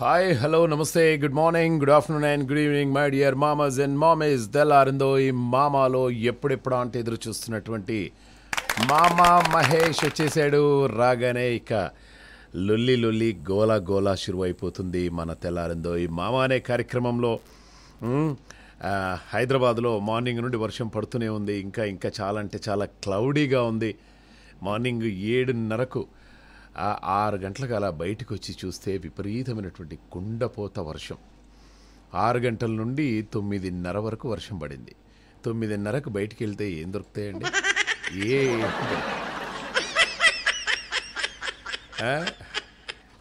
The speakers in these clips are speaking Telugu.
Hi hello namaste good morning good afternoon and good evening my dear మామాజ్ అండ్ మామేజ్ దెల్లారిందో ఈ మామాలో ఎప్పుడెప్పుడు అంటే ఎదురు చూస్తున్నటువంటి మామా మహేష్ వచ్చేసాడు రాగానే ఇక లొల్లి లొల్లి గోలా గోలా శురు అయిపోతుంది మన తెల్లారిందో ఈ మామ అనే కార్యక్రమంలో హైదరాబాద్లో మార్నింగ్ నుండి వర్షం పడుతూనే ఉంది ఇంకా ఇంకా చాలా అంటే చాలా క్లౌడీగా ఉంది మార్నింగ్ ఏడున్నరకు ఆరు గంటలకు అలా బయటకు వచ్చి చూస్తే విపరీతమైనటువంటి కుండపోత వర్షం ఆరు గంటల నుండి తొమ్మిదిన్నర వరకు వర్షం పడింది తొమ్మిదిన్నరకు బయటికి వెళ్తే ఏం దొరుకుతాయండి ఏ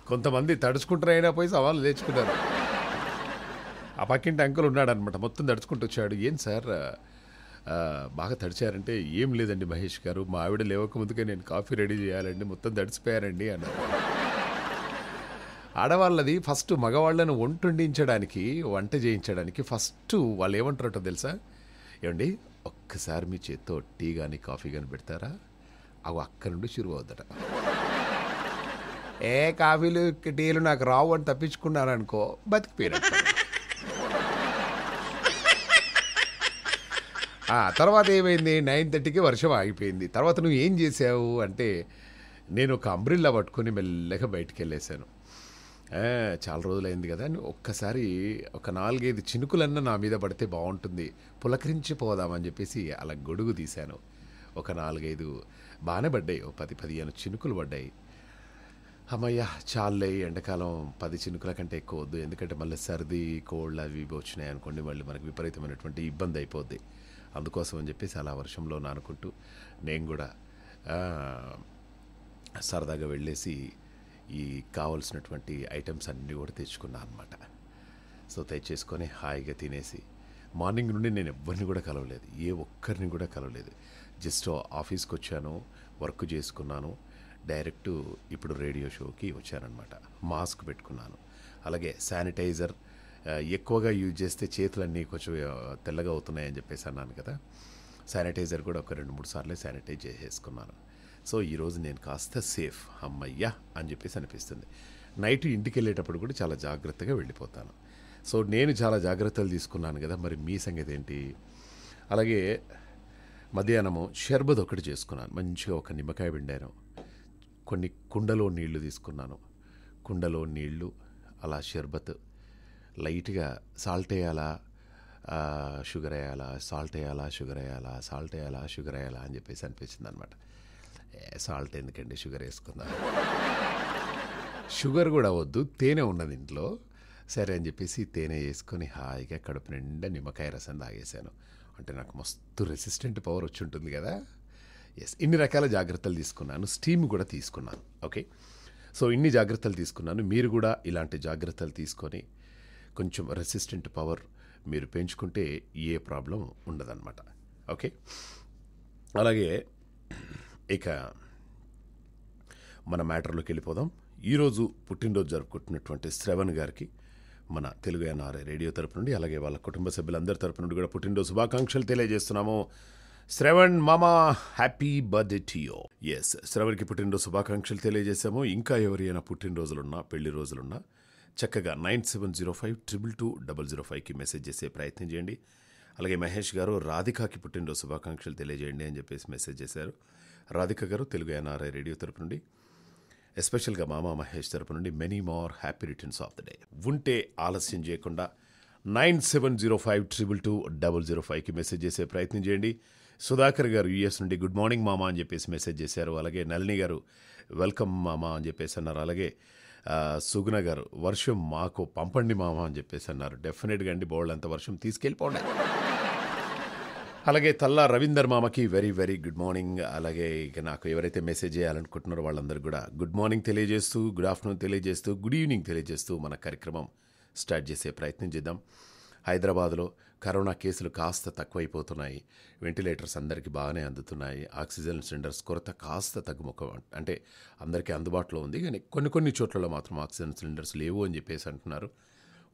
కొంతమంది అయినా పోయి సవాలు తెచ్చుకున్నారు ఆ పక్కింటి అంకుల్ ఉన్నాడనమాట మొత్తం తడుచుకుంటూ వచ్చాడు ఏం సార్ బాగా తడిచారంటే ఏం లేదండి మహేష్ గారు మా ఆవిడ లేవకముందుకే నేను కాఫీ రెడీ చేయాలండి మొత్తం తడిచిపోయారండి అన్నారు ఆడవాళ్ళది ఫస్ట్ మగవాళ్ళను వండించడానికి వంట చేయించడానికి ఫస్ట్ వాళ్ళు ఏమంటారట తెలుసా ఏమండి ఒక్కసారి మీ చేత్తో టీ కానీ కాఫీ కానీ పెడతారా అవి అక్కడి నుండి అవుద్దట ఏ కాఫీలు టీలు నాకు రావు అని తప్పించుకున్నారనుకో బతికిపోయారు ఆ తర్వాత ఏమైంది నైన్ థర్టీకి వర్షం ఆగిపోయింది తర్వాత నువ్వు ఏం చేసావు అంటే నేను ఒక అంబ్రిల్లా పట్టుకొని మెల్లగా బయటికి వెళ్ళేసాను చాలా రోజులైంది కదా అని ఒక్కసారి ఒక నాలుగైదు చినుకులన్నా నా మీద పడితే బాగుంటుంది పులకరించిపోదామని చెప్పేసి అలా గొడుగు తీశాను ఒక నాలుగైదు బాగానే పడ్డాయి ఓ పది పదిహేను చినుకులు పడ్డాయి అమ్మయ్యా చాలే ఎండాకాలం పది చినుకుల కంటే ఎక్కువ వద్దు ఎందుకంటే మళ్ళీ సర్ది కోళ్ళు అవి ఇవి వచ్చినాయి అనుకోండి మళ్ళీ మనకు విపరీతమైనటువంటి ఇబ్బంది అయిపోద్ది అందుకోసం అని చెప్పేసి అలా వర్షంలో నానుకుంటూ నేను కూడా సరదాగా వెళ్ళేసి ఈ కావలసినటువంటి ఐటమ్స్ అన్నీ కూడా తెచ్చుకున్నాను అనమాట సో తెచ్చేసుకొని హాయిగా తినేసి మార్నింగ్ నుండి నేను ఎవరిని కూడా కలవలేదు ఏ ఒక్కరిని కూడా కలవలేదు జస్ట్ ఆఫీస్కి వచ్చాను వర్క్ చేసుకున్నాను డైరెక్ట్ ఇప్పుడు రేడియో షోకి వచ్చానమాట మాస్క్ పెట్టుకున్నాను అలాగే శానిటైజర్ ఎక్కువగా యూజ్ చేస్తే చేతులన్నీ కొంచెం తెల్లగా అవుతున్నాయని చెప్పేసి అన్నాను కదా శానిటైజర్ కూడా ఒక రెండు మూడు సార్లు శానిటైజ్ చేసేసుకున్నాను సో ఈరోజు నేను కాస్త సేఫ్ అమ్మయ్యా అని చెప్పేసి అనిపిస్తుంది నైట్ ఇంటికి వెళ్ళేటప్పుడు కూడా చాలా జాగ్రత్తగా వెళ్ళిపోతాను సో నేను చాలా జాగ్రత్తలు తీసుకున్నాను కదా మరి మీ సంగతి ఏంటి అలాగే మధ్యాహ్నము షర్బత్ ఒకటి చేసుకున్నాను మంచిగా ఒక నిమ్మకాయ పిండాను కొన్ని కుండలో నీళ్లు తీసుకున్నాను కుండలో నీళ్లు అలా షర్బత్ లైట్గా సాల్ట్ వేయాలా షుగర్ వేయాలా సాల్ట్ వేయాలా షుగర్ వేయాలా సాల్ట్ వేయాలా షుగర్ వేయాలా అని చెప్పేసి అనిపించింది అనమాట సాల్ట్ ఎందుకండి షుగర్ వేసుకుందాం షుగర్ కూడా వద్దు తేనె ఉన్నది ఇంట్లో సరే అని చెప్పేసి తేనె వేసుకొని హాయిగా కడుపు నిండా నిమ్మకాయ రసం తాగేశాను అంటే నాకు మస్తు రెసిస్టెంట్ పవర్ వచ్చి ఉంటుంది కదా ఎస్ ఇన్ని రకాల జాగ్రత్తలు తీసుకున్నాను స్టీమ్ కూడా తీసుకున్నాను ఓకే సో ఇన్ని జాగ్రత్తలు తీసుకున్నాను మీరు కూడా ఇలాంటి జాగ్రత్తలు తీసుకొని కొంచెం రెసిస్టెంట్ పవర్ మీరు పెంచుకుంటే ఏ ప్రాబ్లం ఉండదన్నమాట ఓకే అలాగే ఇక మన మ్యాటర్లోకి వెళ్ళిపోదాం ఈరోజు పుట్టినరోజు జరుపుకుంటున్నటువంటి శ్రవణ్ గారికి మన తెలుగు ఎన్ఆర్ఐ రేడియో తరపు నుండి అలాగే వాళ్ళ కుటుంబ సభ్యులందరి తరపు నుండి కూడా పుట్టినరోజు శుభాకాంక్షలు తెలియజేస్తున్నాము శ్రవణ్ మామా happy birthday to you S శ్రవణ్కి పుట్టినరోజు శుభాకాంక్షలు తెలియజేశాము ఇంకా ఎవరైనా పుట్టినరోజులున్నా పెళ్లి రోజులున్నా చక్కగా nine seven zero five triple two double zero ఫైవ్కి మెసేజ్ చేసే ప్రయత్నం చేయండి అలాగే మహేష్ గారు రాధికాకి పుట్టినరోజు శుభాకాంక్షలు తెలియజేయండి అని చెప్పేసి మెసేజ్ చేశారు రాధిక గారు తెలుగు ఎన్ఆర్ఐ రేడియో తరపు నుండి ఎస్పెషల్గా మామ మహేష్ తరపు నుండి many more happy returns of the day ఉంటే ఆలస్యం చేయకుండా nine seven zero five triple two double zero ఫైవ్కి మెసేజ్ చేసే ప్రయత్నం చేయండి సుధాకర్ గారు యూఎస్ నుండి గుడ్ మార్నింగ్ మామ అని చెప్పేసి మెసేజ్ చేశారు అలాగే నళిని గారు వెల్కమ్ మామ అని చెప్పేసి అన్నారు అలాగే సుగుణ గారు వర్షం మాకు పంపండి మామ అని చెప్పేసి అన్నారు డెఫినెట్గా అండి బౌల్ అంత వర్షం తీసుకెళ్ళిపోండి అలాగే తల్లా రవీందర్ మామకి వెరీ వెరీ గుడ్ మార్నింగ్ అలాగే ఇక నాకు ఎవరైతే మెసేజ్ చేయాలనుకుంటున్నారో వాళ్ళందరూ కూడా గుడ్ మార్నింగ్ తెలియజేస్తూ గుడ్ ఆఫ్టర్నూన్ తెలియజేస్తూ గుడ్ ఈవినింగ్ తెలియజేస్తూ మన కార్యక్రమం స్టార్ట్ చేసే ప్రయత్నం చేద్దాం హైదరాబాద్లో కరోనా కేసులు కాస్త తక్కువైపోతున్నాయి వెంటిలేటర్స్ అందరికీ బాగానే అందుతున్నాయి ఆక్సిజన్ సిలిండర్స్ కొరత కాస్త తగ్గుముఖం అంటే అందరికీ అందుబాటులో ఉంది కానీ కొన్ని కొన్ని చోట్లలో మాత్రం ఆక్సిజన్ సిలిండర్స్ లేవు అని చెప్పేసి అంటున్నారు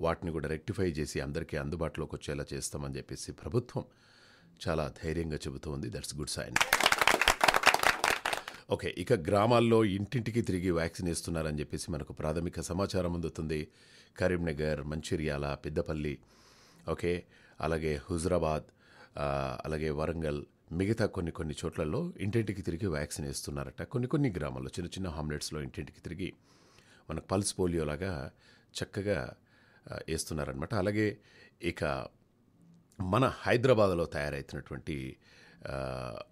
వాటిని కూడా రెక్టిఫై చేసి అందరికీ అందుబాటులోకి వచ్చేలా చేస్తామని చెప్పేసి ప్రభుత్వం చాలా ధైర్యంగా చెబుతోంది దట్స్ గుడ్ సైన్ ఓకే ఇక గ్రామాల్లో ఇంటింటికి తిరిగి వ్యాక్సిన్ వేస్తున్నారని చెప్పేసి మనకు ప్రాథమిక సమాచారం అందుతుంది కరీంనగర్ మంచిర్యాల పెద్దపల్లి ఓకే అలాగే హుజరాబాద్ అలాగే వరంగల్ మిగతా కొన్ని కొన్ని చోట్లలో ఇంటింటికి తిరిగి వ్యాక్సిన్ వేస్తున్నారట కొన్ని కొన్ని గ్రామాల్లో చిన్న చిన్న హామ్లెట్స్లో ఇంటింటికి తిరిగి మనకు పల్స్ పోలియోలాగా చక్కగా వేస్తున్నారనమాట అలాగే ఇక మన హైదరాబాద్లో తయారైతున్నటువంటి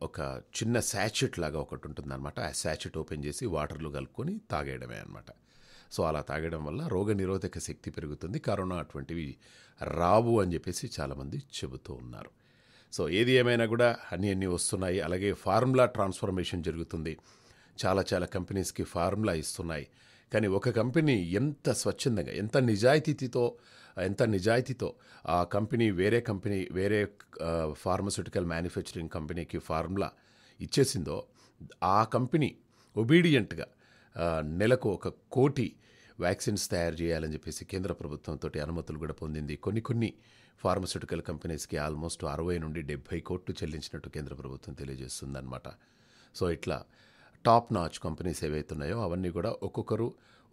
ఒక చిన్న శాచెట్ లాగా ఒకటి ఉంటుందన్నమాట ఆ శాచెట్ ఓపెన్ చేసి వాటర్లో కలుపుకొని తాగేయడమే అనమాట సో అలా తాగడం వల్ల రోగనిరోధక శక్తి పెరుగుతుంది కరోనా అటువంటివి రావు అని చెప్పేసి చాలామంది చెబుతూ ఉన్నారు సో ఏది ఏమైనా కూడా అన్ని అన్నీ వస్తున్నాయి అలాగే ఫార్ములా ట్రాన్స్ఫర్మేషన్ జరుగుతుంది చాలా చాలా కంపెనీస్కి ఫార్ములా ఇస్తున్నాయి కానీ ఒక కంపెనీ ఎంత స్వచ్ఛందంగా ఎంత నిజాయితీతో ఎంత నిజాయితీతో ఆ కంపెనీ వేరే కంపెనీ వేరే ఫార్మస్యూటికల్ మ్యానుఫ్యాక్చరింగ్ కంపెనీకి ఫార్ములా ఇచ్చేసిందో ఆ కంపెనీ ఒబీడియంట్గా నెలకు ఒక కోటి వ్యాక్సిన్స్ తయారు చేయాలని చెప్పేసి కేంద్ర ప్రభుత్వంతో అనుమతులు కూడా పొందింది కొన్ని కొన్ని ఫార్మస్యూటికల్ కంపెనీస్కి ఆల్మోస్ట్ అరవై నుండి డెబ్బై కోట్లు చెల్లించినట్టు కేంద్ర ప్రభుత్వం తెలియజేస్తుందన్నమాట సో ఇట్లా టాప్ నాచ్ కంపెనీస్ ఏవైతే ఉన్నాయో అవన్నీ కూడా ఒక్కొక్కరు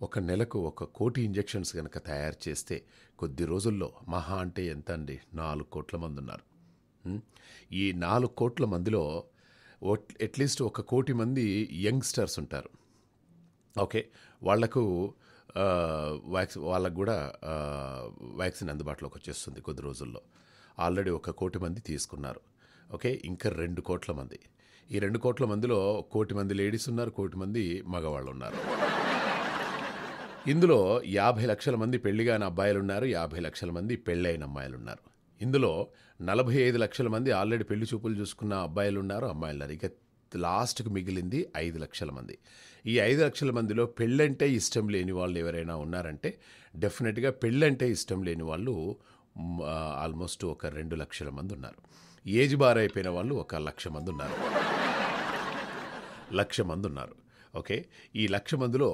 ఒక నెలకు ఒక కోటి ఇంజెక్షన్స్ కనుక తయారు చేస్తే కొద్ది రోజుల్లో మహా అంటే ఎంత అండి నాలుగు కోట్ల మంది ఉన్నారు ఈ నాలుగు కోట్ల మందిలో అట్లీస్ట్ ఒక కోటి మంది యంగ్స్టర్స్ ఉంటారు ఓకే వాళ్లకు వ్యాక్సిన్ వాళ్ళకు కూడా వ్యాక్సిన్ అందుబాటులోకి వచ్చేస్తుంది కొద్ది రోజుల్లో ఆల్రెడీ ఒక కోటి మంది తీసుకున్నారు ఓకే ఇంకా రెండు కోట్ల మంది ఈ రెండు కోట్ల మందిలో కోటి మంది లేడీస్ ఉన్నారు కోటి మంది మగవాళ్ళు ఉన్నారు ఇందులో యాభై లక్షల మంది పెళ్లిగాని అబ్బాయిలు ఉన్నారు యాభై లక్షల మంది పెళ్ళైన అమ్మాయిలు ఉన్నారు ఇందులో నలభై ఐదు లక్షల మంది ఆల్రెడీ పెళ్లి చూపులు చూసుకున్న అబ్బాయిలు ఉన్నారు అమ్మాయిలు ఉన్నారు ఇక లాస్ట్కి మిగిలింది ఐదు లక్షల మంది ఈ ఐదు లక్షల మందిలో పెళ్ళంటే ఇష్టం లేని వాళ్ళు ఎవరైనా ఉన్నారంటే డెఫినెట్గా పెళ్ళంటే ఇష్టం లేని వాళ్ళు ఆల్మోస్ట్ ఒక రెండు లక్షల మంది ఉన్నారు ఏజ్ బార్ అయిపోయిన వాళ్ళు ఒక లక్ష మంది ఉన్నారు లక్ష మంది ఉన్నారు ఓకే ఈ లక్ష మందిలో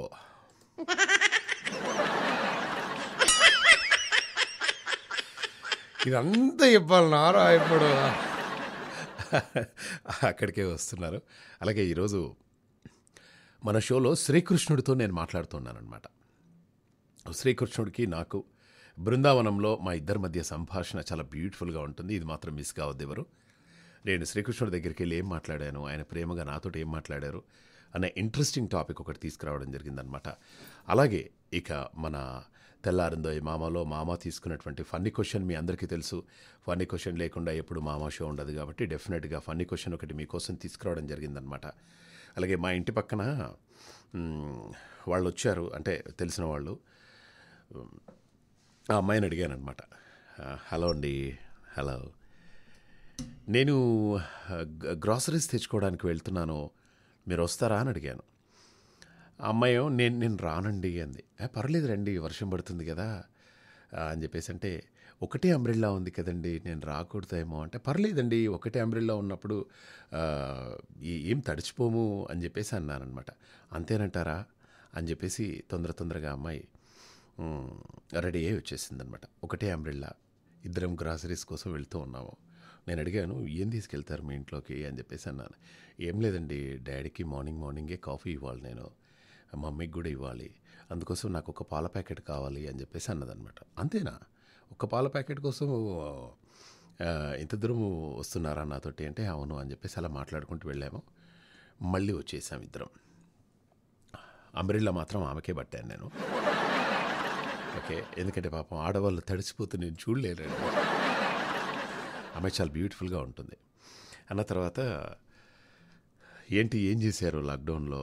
ఇదంతా ఇవ్వాలి నారా ఇప్పుడు అక్కడికే వస్తున్నారు అలాగే ఈరోజు మన షోలో శ్రీకృష్ణుడితో నేను మాట్లాడుతున్నానమాట శ్రీకృష్ణుడికి నాకు బృందావనంలో మా ఇద్దరి మధ్య సంభాషణ చాలా బ్యూటిఫుల్గా ఉంటుంది ఇది మాత్రం మిస్ కావద్దు ఎవరు నేను శ్రీకృష్ణుడి దగ్గరికి వెళ్ళి ఏం మాట్లాడాను ఆయన ప్రేమగా నాతో ఏం మాట్లాడారు అనే ఇంట్రెస్టింగ్ టాపిక్ ఒకటి తీసుకురావడం జరిగిందనమాట అలాగే ఇక మన తెల్లారిందో ఈ మామలో మామ తీసుకున్నటువంటి ఫన్నీ క్వశ్చన్ మీ అందరికీ తెలుసు ఫన్నీ క్వశ్చన్ లేకుండా ఎప్పుడు మామా షో ఉండదు కాబట్టి డెఫినెట్గా ఫన్నీ క్వశ్చన్ ఒకటి మీకోసం తీసుకురావడం జరిగిందనమాట అలాగే మా ఇంటి పక్కన వాళ్ళు వచ్చారు అంటే తెలిసిన వాళ్ళు ఆ అమ్మాయిని అడిగాను అనమాట హలో అండి హలో నేను గ్రాసరీస్ తెచ్చుకోవడానికి వెళ్తున్నాను మీరు వస్తారా అని అడిగాను అమ్మాయో నేను నేను రానండి అంది పర్లేదు రండి వర్షం పడుతుంది కదా అని చెప్పేసి అంటే ఒకటే అంబ్రిల్లా ఉంది కదండి నేను రాకూడదేమో అంటే పర్లేదండి ఒకటే అంబ్రిల్లా ఉన్నప్పుడు ఏం తడిచిపోము అని చెప్పేసి అన్నానమాట అంతేనంటారా అని చెప్పేసి తొందర తొందరగా అమ్మాయి రెడీ అయ్యి వచ్చేసిందనమాట ఒకటే అంబ్రిల్లా ఇద్దరం గ్రాసరీస్ కోసం వెళ్తూ ఉన్నాము నేను అడిగాను ఏం తీసుకెళ్తారు మీ ఇంట్లోకి అని చెప్పేసి అన్నాను ఏం లేదండి డాడీకి మార్నింగ్ మార్నింగే కాఫీ ఇవ్వాలి నేను మమ్మీకి కూడా ఇవ్వాలి అందుకోసం నాకు ఒక పాల ప్యాకెట్ కావాలి అని చెప్పేసి అన్నదనమాట అంతేనా ఒక పాల ప్యాకెట్ కోసం ఇంత దూరం వస్తున్నారా నాతోటి అంటే అవును అని చెప్పేసి అలా మాట్లాడుకుంటూ వెళ్ళాము మళ్ళీ వచ్చేసాం ఇద్దరం అంబ్రిల్లా మాత్రం ఆమెకే పట్టాను నేను ఓకే ఎందుకంటే పాపం ఆడవాళ్ళు తడిచిపోతే నేను చూడలేను ఆమె చాలా బ్యూటిఫుల్గా ఉంటుంది అన్న తర్వాత ఏంటి ఏం చేశారు లాక్డౌన్లో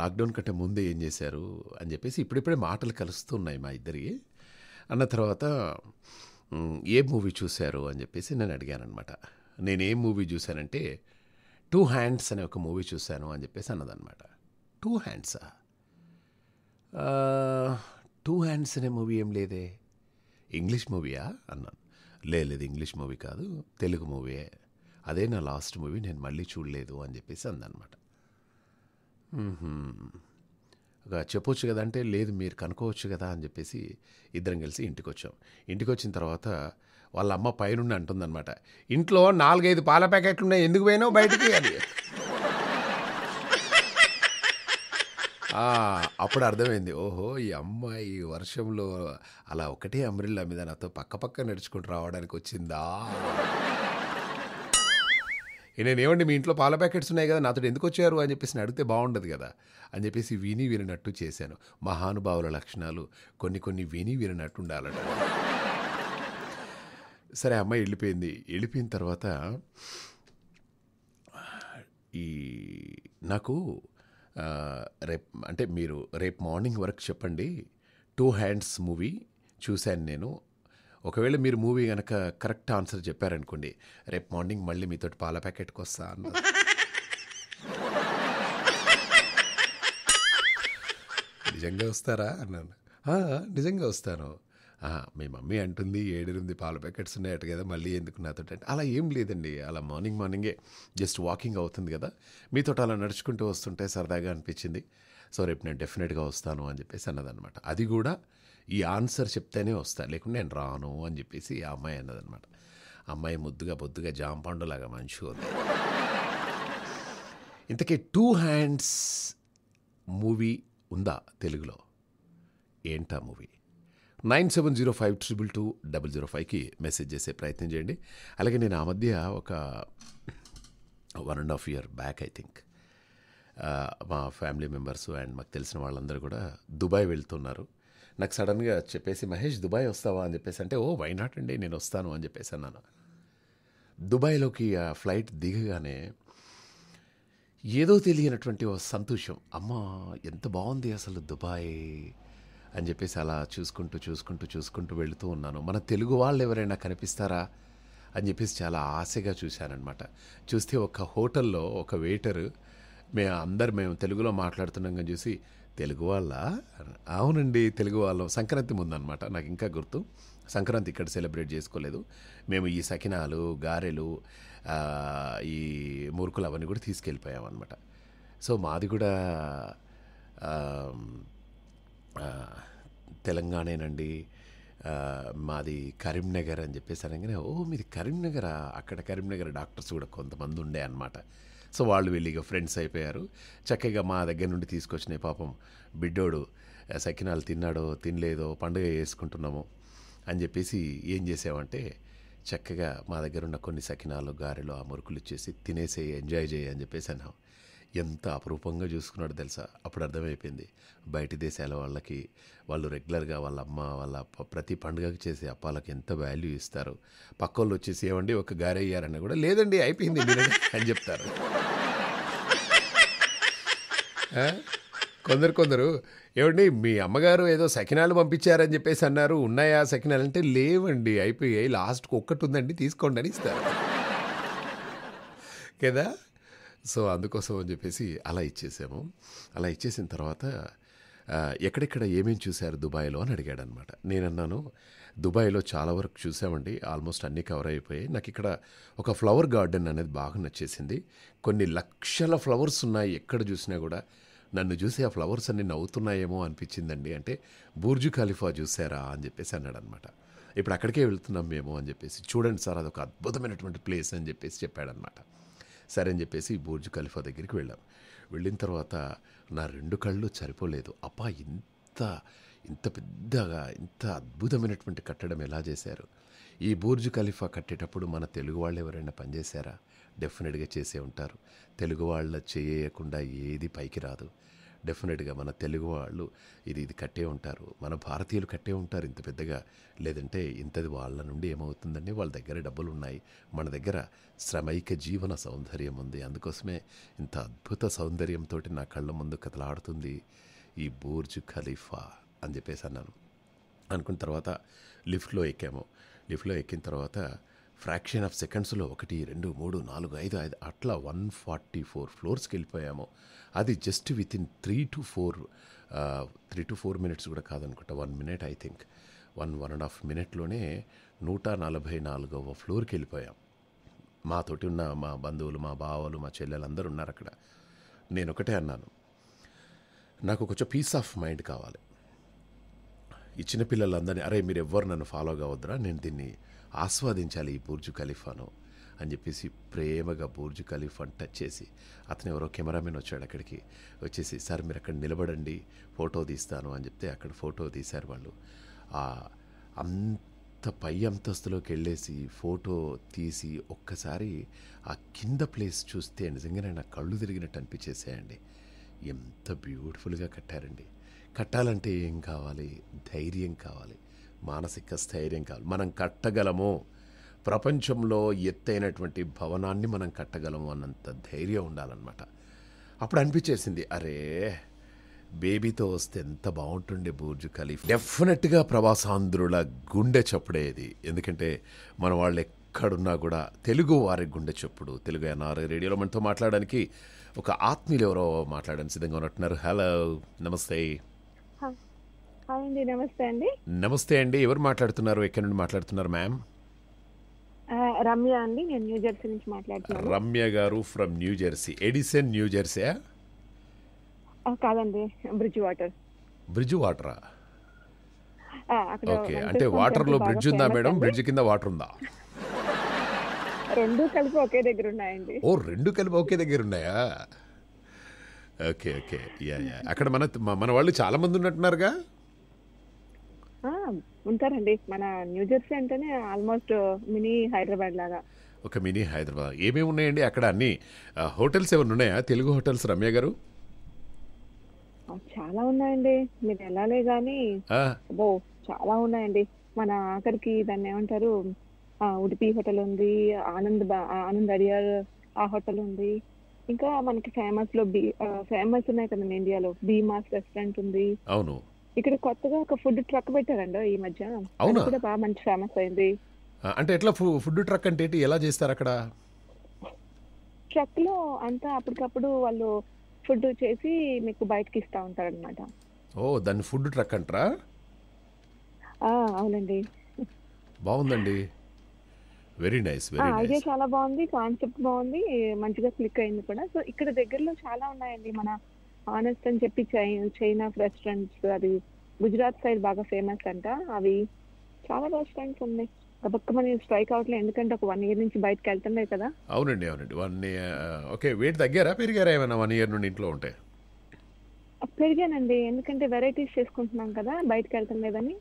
లాక్డౌన్ కంటే ముందే ఏం చేశారు అని చెప్పేసి ఇప్పుడిప్పుడే మాటలు కలుస్తున్నాయి మా ఇద్దరికి అన్న తర్వాత ఏ మూవీ చూశారు అని చెప్పేసి నేను అడిగాను అనమాట నేను ఏ మూవీ చూశానంటే టూ హ్యాండ్స్ అనే ఒక మూవీ చూశాను అని చెప్పేసి అన్నదనమాట టూ హ్యాండ్సా టూ హ్యాండ్స్ అనే మూవీ ఏం లేదే ఇంగ్లీష్ మూవీయా అన్నాను లేదు ఇంగ్లీష్ మూవీ కాదు తెలుగు మూవీయే అదే నా లాస్ట్ మూవీ నేను మళ్ళీ చూడలేదు అని చెప్పేసి అందనమాట చెప్పొచ్చు కదా అంటే లేదు మీరు కనుక్కోవచ్చు కదా అని చెప్పేసి ఇద్దరం కలిసి ఇంటికి వచ్చాం ఇంటికి వచ్చిన తర్వాత వాళ్ళ అమ్మ పైనుండి అంటుందన్నమాట ఇంట్లో నాలుగైదు పాల ప్యాకెట్లు ఉన్నాయి ఎందుకు పోయినావు బయటికి అది అప్పుడు అర్థమైంది ఓహో ఈ అమ్మాయి వర్షంలో అలా ఒకటే అమ్రిల్లా మీద నాతో పక్క పక్క నడుచుకుంటూ రావడానికి వచ్చిందా నేనేమండి మీ ఇంట్లో పాల ప్యాకెట్స్ ఉన్నాయి కదా నాతో ఎందుకు వచ్చారు అని చెప్పేసి అడిగితే బాగుండదు కదా అని చెప్పేసి విని వినట్టు చేశాను మహానుభావుల లక్షణాలు కొన్ని కొన్ని విని వినట్టు ఉండాలట సరే అమ్మాయి వెళ్ళిపోయింది వెళ్ళిపోయిన తర్వాత ఈ నాకు రేపు అంటే మీరు రేపు మార్నింగ్ వరకు చెప్పండి టూ హ్యాండ్స్ మూవీ చూశాను నేను ఒకవేళ మీరు మూవీ కనుక కరెక్ట్ ఆన్సర్ చెప్పారనుకోండి రేపు మార్నింగ్ మళ్ళీ మీతో పాల ప్యాకెట్కి వస్తా అన్న నిజంగా వస్తారా అన్నాను నిజంగా వస్తాను మీ మమ్మీ అంటుంది ఏడెనిమిది పాల ప్యాకెట్స్ ఉన్నాయట కదా మళ్ళీ ఎందుకు నాతో అంటే అలా ఏం లేదండి అలా మార్నింగ్ మార్నింగే జస్ట్ వాకింగ్ అవుతుంది కదా మీతో అలా నడుచుకుంటూ వస్తుంటే సరదాగా అనిపించింది సో రేపు నేను డెఫినెట్గా వస్తాను అని చెప్పేసి అన్నదనమాట అది కూడా ఈ ఆన్సర్ చెప్తేనే వస్తా లేకుంటే నేను రాను అని చెప్పేసి ఆ అమ్మాయి అన్నది అనమాట అమ్మాయి ముద్దుగా బొద్దుగా లాగా మంచిగా ఇంతకీ టూ హ్యాండ్స్ మూవీ ఉందా తెలుగులో ఏంటా movie nine seven zero five triple two double zero ఫైవ్కి మెసేజ్ చేసే ప్రయత్నం చేయండి అలాగే నేను ఆ మధ్య ఒక one and half year back I think మా ఫ్యామిలీ మెంబర్స్ అండ్ మాకు తెలిసిన వాళ్ళందరూ కూడా దుబాయ్ వెళ్తున్నారు నాకు సడన్గా చెప్పేసి మహేష్ దుబాయ్ వస్తావా అని చెప్పేసి అంటే ఓ వైనాట్ అండి నేను వస్తాను అని చెప్పేసి అన్నాను దుబాయ్లోకి ఆ ఫ్లైట్ దిగగానే ఏదో తెలియనటువంటి ఓ సంతోషం అమ్మ ఎంత బాగుంది అసలు దుబాయ్ అని చెప్పేసి అలా చూసుకుంటూ చూసుకుంటూ చూసుకుంటూ వెళుతూ ఉన్నాను మన తెలుగు వాళ్ళు ఎవరైనా కనిపిస్తారా అని చెప్పేసి చాలా ఆశగా చూశానమాట చూస్తే ఒక హోటల్లో ఒక వెయిటరు మేము అందరు మేము తెలుగులో మాట్లాడుతున్నాం చూసి తెలుగు వాళ్ళ అవునండి తెలుగు వాళ్ళం సంక్రాంతి ముందనమాట నాకు ఇంకా గుర్తు సంక్రాంతి ఇక్కడ సెలబ్రేట్ చేసుకోలేదు మేము ఈ సకినాలు గారెలు ఈ మురుకులు అవన్నీ కూడా తీసుకెళ్ళిపోయాం అనమాట సో మాది కూడా తెలంగాణేనండి మాది కరీంనగర్ అని చెప్పేసి అనగానే ఓ మీది కరీంనగర్ అక్కడ కరీంనగర్ డాక్టర్స్ కూడా కొంతమంది ఉండే అనమాట సో వాళ్ళు ఇక ఫ్రెండ్స్ అయిపోయారు చక్కగా మా దగ్గర నుండి తీసుకొచ్చినాయి పాపం బిడ్డోడు సకినాలు తిన్నాడో తినలేదో పండుగ చేసుకుంటున్నాము అని చెప్పేసి ఏం చేసామంటే చక్కగా మా దగ్గర ఉన్న కొన్ని సకినాలు గారెలు ఆ మురుకులు ఇచ్చేసి తినేసేయి ఎంజాయ్ చేయి అని చెప్పేసి అన్నాం ఎంత అపరూపంగా చూసుకున్నాడు తెలుసా అప్పుడు అర్థమైపోయింది బయట దేశాల వాళ్ళకి వాళ్ళు రెగ్యులర్గా వాళ్ళ అమ్మ వాళ్ళ ప్రతి పండుగకి చేసే అప్పాలకు ఎంత వాల్యూ ఇస్తారు పక్క వాళ్ళు వచ్చేసి ఏమండి ఒక అయ్యారన్న కూడా లేదండి అయిపోయింది అని చెప్తారు కొందరు కొందరు ఏమండి మీ అమ్మగారు ఏదో సకినాలు పంపించారని చెప్పేసి అన్నారు ఉన్నాయా సకినాలు అంటే లేవండి అయిపోయాయి లాస్ట్కి ఒక్కటి ఉందండి తీసుకోండి అని ఇస్తారు కదా సో అందుకోసం అని చెప్పేసి అలా ఇచ్చేసాము అలా ఇచ్చేసిన తర్వాత ఎక్కడెక్కడ ఏమేమి చూశారు దుబాయ్లో అని అడిగాడు అనమాట నేనన్నాను దుబాయ్లో చాలా వరకు చూసామండి ఆల్మోస్ట్ అన్నీ కవర్ అయిపోయాయి నాకు ఇక్కడ ఒక ఫ్లవర్ గార్డెన్ అనేది బాగా నచ్చేసింది కొన్ని లక్షల ఫ్లవర్స్ ఉన్నాయి ఎక్కడ చూసినా కూడా నన్ను చూసి ఆ ఫ్లవర్స్ అన్ని నవ్వుతున్నాయేమో అనిపించిందండి అంటే బూర్జు ఖలీఫా చూసారా అని చెప్పేసి అన్నాడు అనమాట ఇప్పుడు అక్కడికే వెళ్తున్నాం మేము అని చెప్పేసి చూడండి సార్ అదొక అద్భుతమైనటువంటి ప్లేస్ అని చెప్పేసి చెప్పాడనమాట సరే అని చెప్పేసి బూర్జ్ ఖలీఫా దగ్గరికి వెళ్ళాం వెళ్ళిన తర్వాత నా రెండు కళ్ళు సరిపోలేదు అప్పా ఇంత ఇంత పెద్దగా ఇంత అద్భుతమైనటువంటి కట్టడం ఎలా చేశారు ఈ బూర్జ్ ఖలీఫా కట్టేటప్పుడు మన తెలుగు వాళ్ళు ఎవరైనా పనిచేశారా డెఫినెట్గా చేసే ఉంటారు తెలుగు వాళ్ళ చేయకుండా ఏది పైకి రాదు డెఫినెట్గా మన తెలుగు వాళ్ళు ఇది ఇది కట్టే ఉంటారు మన భారతీయులు కట్టే ఉంటారు ఇంత పెద్దగా లేదంటే ఇంతది వాళ్ళ నుండి ఏమవుతుందండి వాళ్ళ దగ్గర డబ్బులు ఉన్నాయి మన దగ్గర శ్రమైక జీవన సౌందర్యం ఉంది అందుకోసమే ఇంత అద్భుత సౌందర్యంతో నా కళ్ళ ముందు కథలాడుతుంది ఈ బూర్జ్ ఖలీఫా అని చెప్పేసి అన్నాను అనుకున్న తర్వాత లిఫ్ట్లో ఎక్కాము లిఫ్ట్లో ఎక్కిన తర్వాత ఫ్రాక్షన్ ఆఫ్ సెకండ్స్లో ఒకటి రెండు మూడు నాలుగు ఐదు ఐదు అట్లా వన్ ఫార్టీ ఫోర్ ఫ్లోర్స్కి వెళ్ళిపోయాము అది just within three to four three to four minutes కూడా కాదనుకుంటా one minute I think one one and half మినిట్లోనే నూట నలభై నాలుగవ ఫ్లోర్కి వెళ్ళిపోయాం మాతోటి ఉన్న మా బంధువులు మా బావలు మా చెల్లెలు అందరూ ఉన్నారు అక్కడ నేను ఒకటే అన్నాను నాకు కొంచెం పీస్ ఆఫ్ మైండ్ కావాలి ఇచ్చిన పిల్లలందరినీ అరే మీరు ఎవ్వరు నన్ను ఫాలో కావద్దురా నేను దీన్ని ఆస్వాదించాలి ఈ బూర్జు ఖలీఫాను అని చెప్పేసి ప్రేమగా బూర్జు ఖలీఫాను టచ్ చేసి అతను ఎవరో కెమెరామెన్ వచ్చాడు అక్కడికి వచ్చేసి సార్ మీరు అక్కడ నిలబడండి ఫోటో తీస్తాను అని చెప్తే అక్కడ ఫోటో తీశారు వాళ్ళు అంత పై అంతస్తులోకి వెళ్ళేసి ఫోటో తీసి ఒక్కసారి ఆ కింద ప్లేస్ చూస్తే నిజంగానే నా కళ్ళు తిరిగినట్టు అనిపించేసేయండి ఎంత బ్యూటిఫుల్గా కట్టారండి కట్టాలంటే ఏం కావాలి ధైర్యం కావాలి మానసిక స్థైర్యం కాదు మనం కట్టగలము ప్రపంచంలో ఎత్తైనటువంటి భవనాన్ని మనం కట్టగలము అన్నంత ధైర్యం ఉండాలన్నమాట అప్పుడు అనిపించేసింది అరే బేబీతో వస్తే ఎంత బాగుంటుండే బూర్జు ఖలీఫ్ డెఫినెట్గా ప్రవాసాంధ్రుల గుండె చప్పుడేది ఎందుకంటే మన వాళ్ళు ఎక్కడున్నా కూడా తెలుగు వారి గుండె చెప్పుడు తెలుగు ఎన్ఆర్ఐ రేడియోలో మనతో మాట్లాడడానికి ఒక ఆత్మీయులు ఎవరో మాట్లాడడానికి సిద్ధంగా ఉన్నట్టున్నారు హలో నమస్తే నమస్తే అండి నమస్తే అండి ఎవరు మాట్లాడుతున్నారు ఎక్కడి నుండి మాట్లాడుతున్నారు మ్యామ్ రమ్య అండి నేను న్యూ జెర్సీ నుంచి మాట్లాడుతున్నాను Ramya garu from New Jersey Edison New జెర్సీయా కాదండి బ్రిడ్జ్ వాటర్ బ్రిడ్జ్ వాటరా ఓకే అంటే వాటర్ లో బ్రిడ్జ్ ఉందా మేడం బ్రిడ్జ్ కింద వాటర్ ఉందా రెండు కలిపి ఒకే దగ్గర ఉన్నాయండి ఓ రెండు కలిపి ఒకే దగ్గర ఉన్నాయా ఓకే ఓకే యా యా అక్కడ మన మన వాళ్ళు చాలా మంది ఉన్నట్టున్నారుగా ఉంటారండి మన న్యూ జెర్సీ అంటేనే ఆల్మోస్ట్ మినీ హైదరాబాద్ లాగా ఒక మినీ హైదరాబాద్ ఏమేమి ఉన్నాయండి అక్కడ అన్ని హోటల్స్ ఏమైనా ఉన్నాయా తెలుగు హోటల్స్ రమ్య గారు చాలా ఉన్నాయండి మీరు వెళ్ళాలే కానీ బో చాలా ఉన్నాయండి మన ఆఖరికి దాన్ని ఏమంటారు ఉడిపి హోటల్ ఉంది ఆనంద్ ఆనంద్ అడియార్ ఆ హోటల్ ఉంది ఇంకా మనకి ఫేమస్ లో బీ ఫేమస్ ఉన్నాయి కదండి ఇండియాలో బీమాస్ రెస్టారెంట్ ఉంది అవును ఇక్కడ కొత్తగా ఒక ఫుడ్ ట్రక్ పెట్టారండి ఈ మధ్య అవును కూడా బాగా మంచి ఫేమస్ అయింది అంటే ఎట్లా ఫుడ్ ట్రక్ అంటే ఎలా చేస్తారు అక్కడ ట్రక్ లో అంతా అప్పటికప్పుడు వాళ్ళు ఫుడ్ చేసి మీకు బయటకి ఇస్తా ఉంటారన్నమాట ఓ దాన్ని ఫుడ్ ట్రక్ అంటారా అవునండి బాగుందండి వెరీ నైస్ వెరీ నైస్ చాలా బాగుంది కాన్సెప్ట్ బాగుంది మంచిగా క్లిక్ అయింది కూడా సో ఇక్కడ దగ్గరలో చాలా ఉన్నాయండి మన ఆనెస్ట్ అని చెప్పి చైనా రెస్టారెంట్స్ అది గుజరాత్ సైడ్ బాగా ఫేమస్ అంట అవి చాలా రెస్టారెంట్స్ ఉన్నాయి గబక్కమని స్ట్రైక్ అవట్లే ఎందుకంటే ఒక వన్ ఇయర్ నుంచి బయటకు వెళ్తున్నాయి కదా అవునండి అవునండి వన్ ఇయర్ ఓకే వెయిట్ తగ్గారా పెరిగారా ఏమైనా వన్ ఇయర్ నుండి ఇంట్లో ఉంటే పెరిగానండి ఎందుకంటే వెరైటీస్ చేసుకుంటున్నాం కదా బయటకు వెళ్తాం లేదని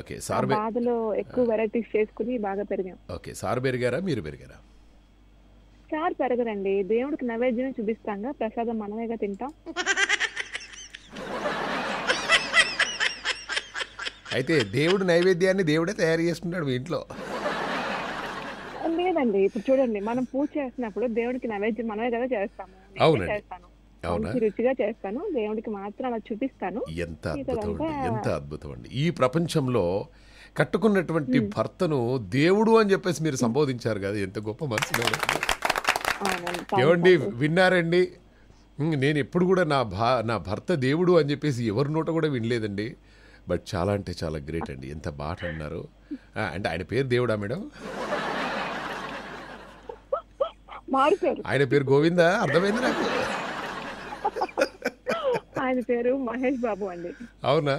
ఓకే సార్ బాధలో ఎక్కువ వెరైటీస్ చేసుకుని బాగా పెరిగాం ఓకే సార్ పెరిగారా మీరు పెరిగారా చార్ పెరగరండి దేవుడికి నైవేద్యం చూపిస్తాంగా ప్రసాదం మనమేగా తింటాం అయితే దేవుడు నైవేద్యాన్ని దేవుడే తయారు చేస్తున్నాడు మీ ఇంట్లో లేదండి ఇప్పుడు చూడండి మనం పూజ చేస్తున్నప్పుడు దేవుడికి నైవేద్యం మనమే కదా చేస్తాము అవును రుచిగా చేస్తాను దేవుడికి మాత్రం అలా చూపిస్తాను ఎంత అద్భుతం ఎంత అద్భుతం అండి ఈ ప్రపంచంలో కట్టుకున్నటువంటి భర్తను దేవుడు అని చెప్పేసి మీరు సంబోధించారు కదా ఎంత గొప్ప మనసు ఏమండి విన్నారండి నేను ఎప్పుడు కూడా నా భా నా భర్త దేవుడు అని చెప్పేసి ఎవరి నోట కూడా వినలేదండి బట్ చాలా అంటే చాలా గ్రేట్ అండి ఎంత బాట అన్నారు అంటే ఆయన పేరు దేవుడా మేడం ఆయన పేరు గోవిందా అర్థమైంది నాకు ఆయన పేరు మహేష్ బాబు అండి అవునా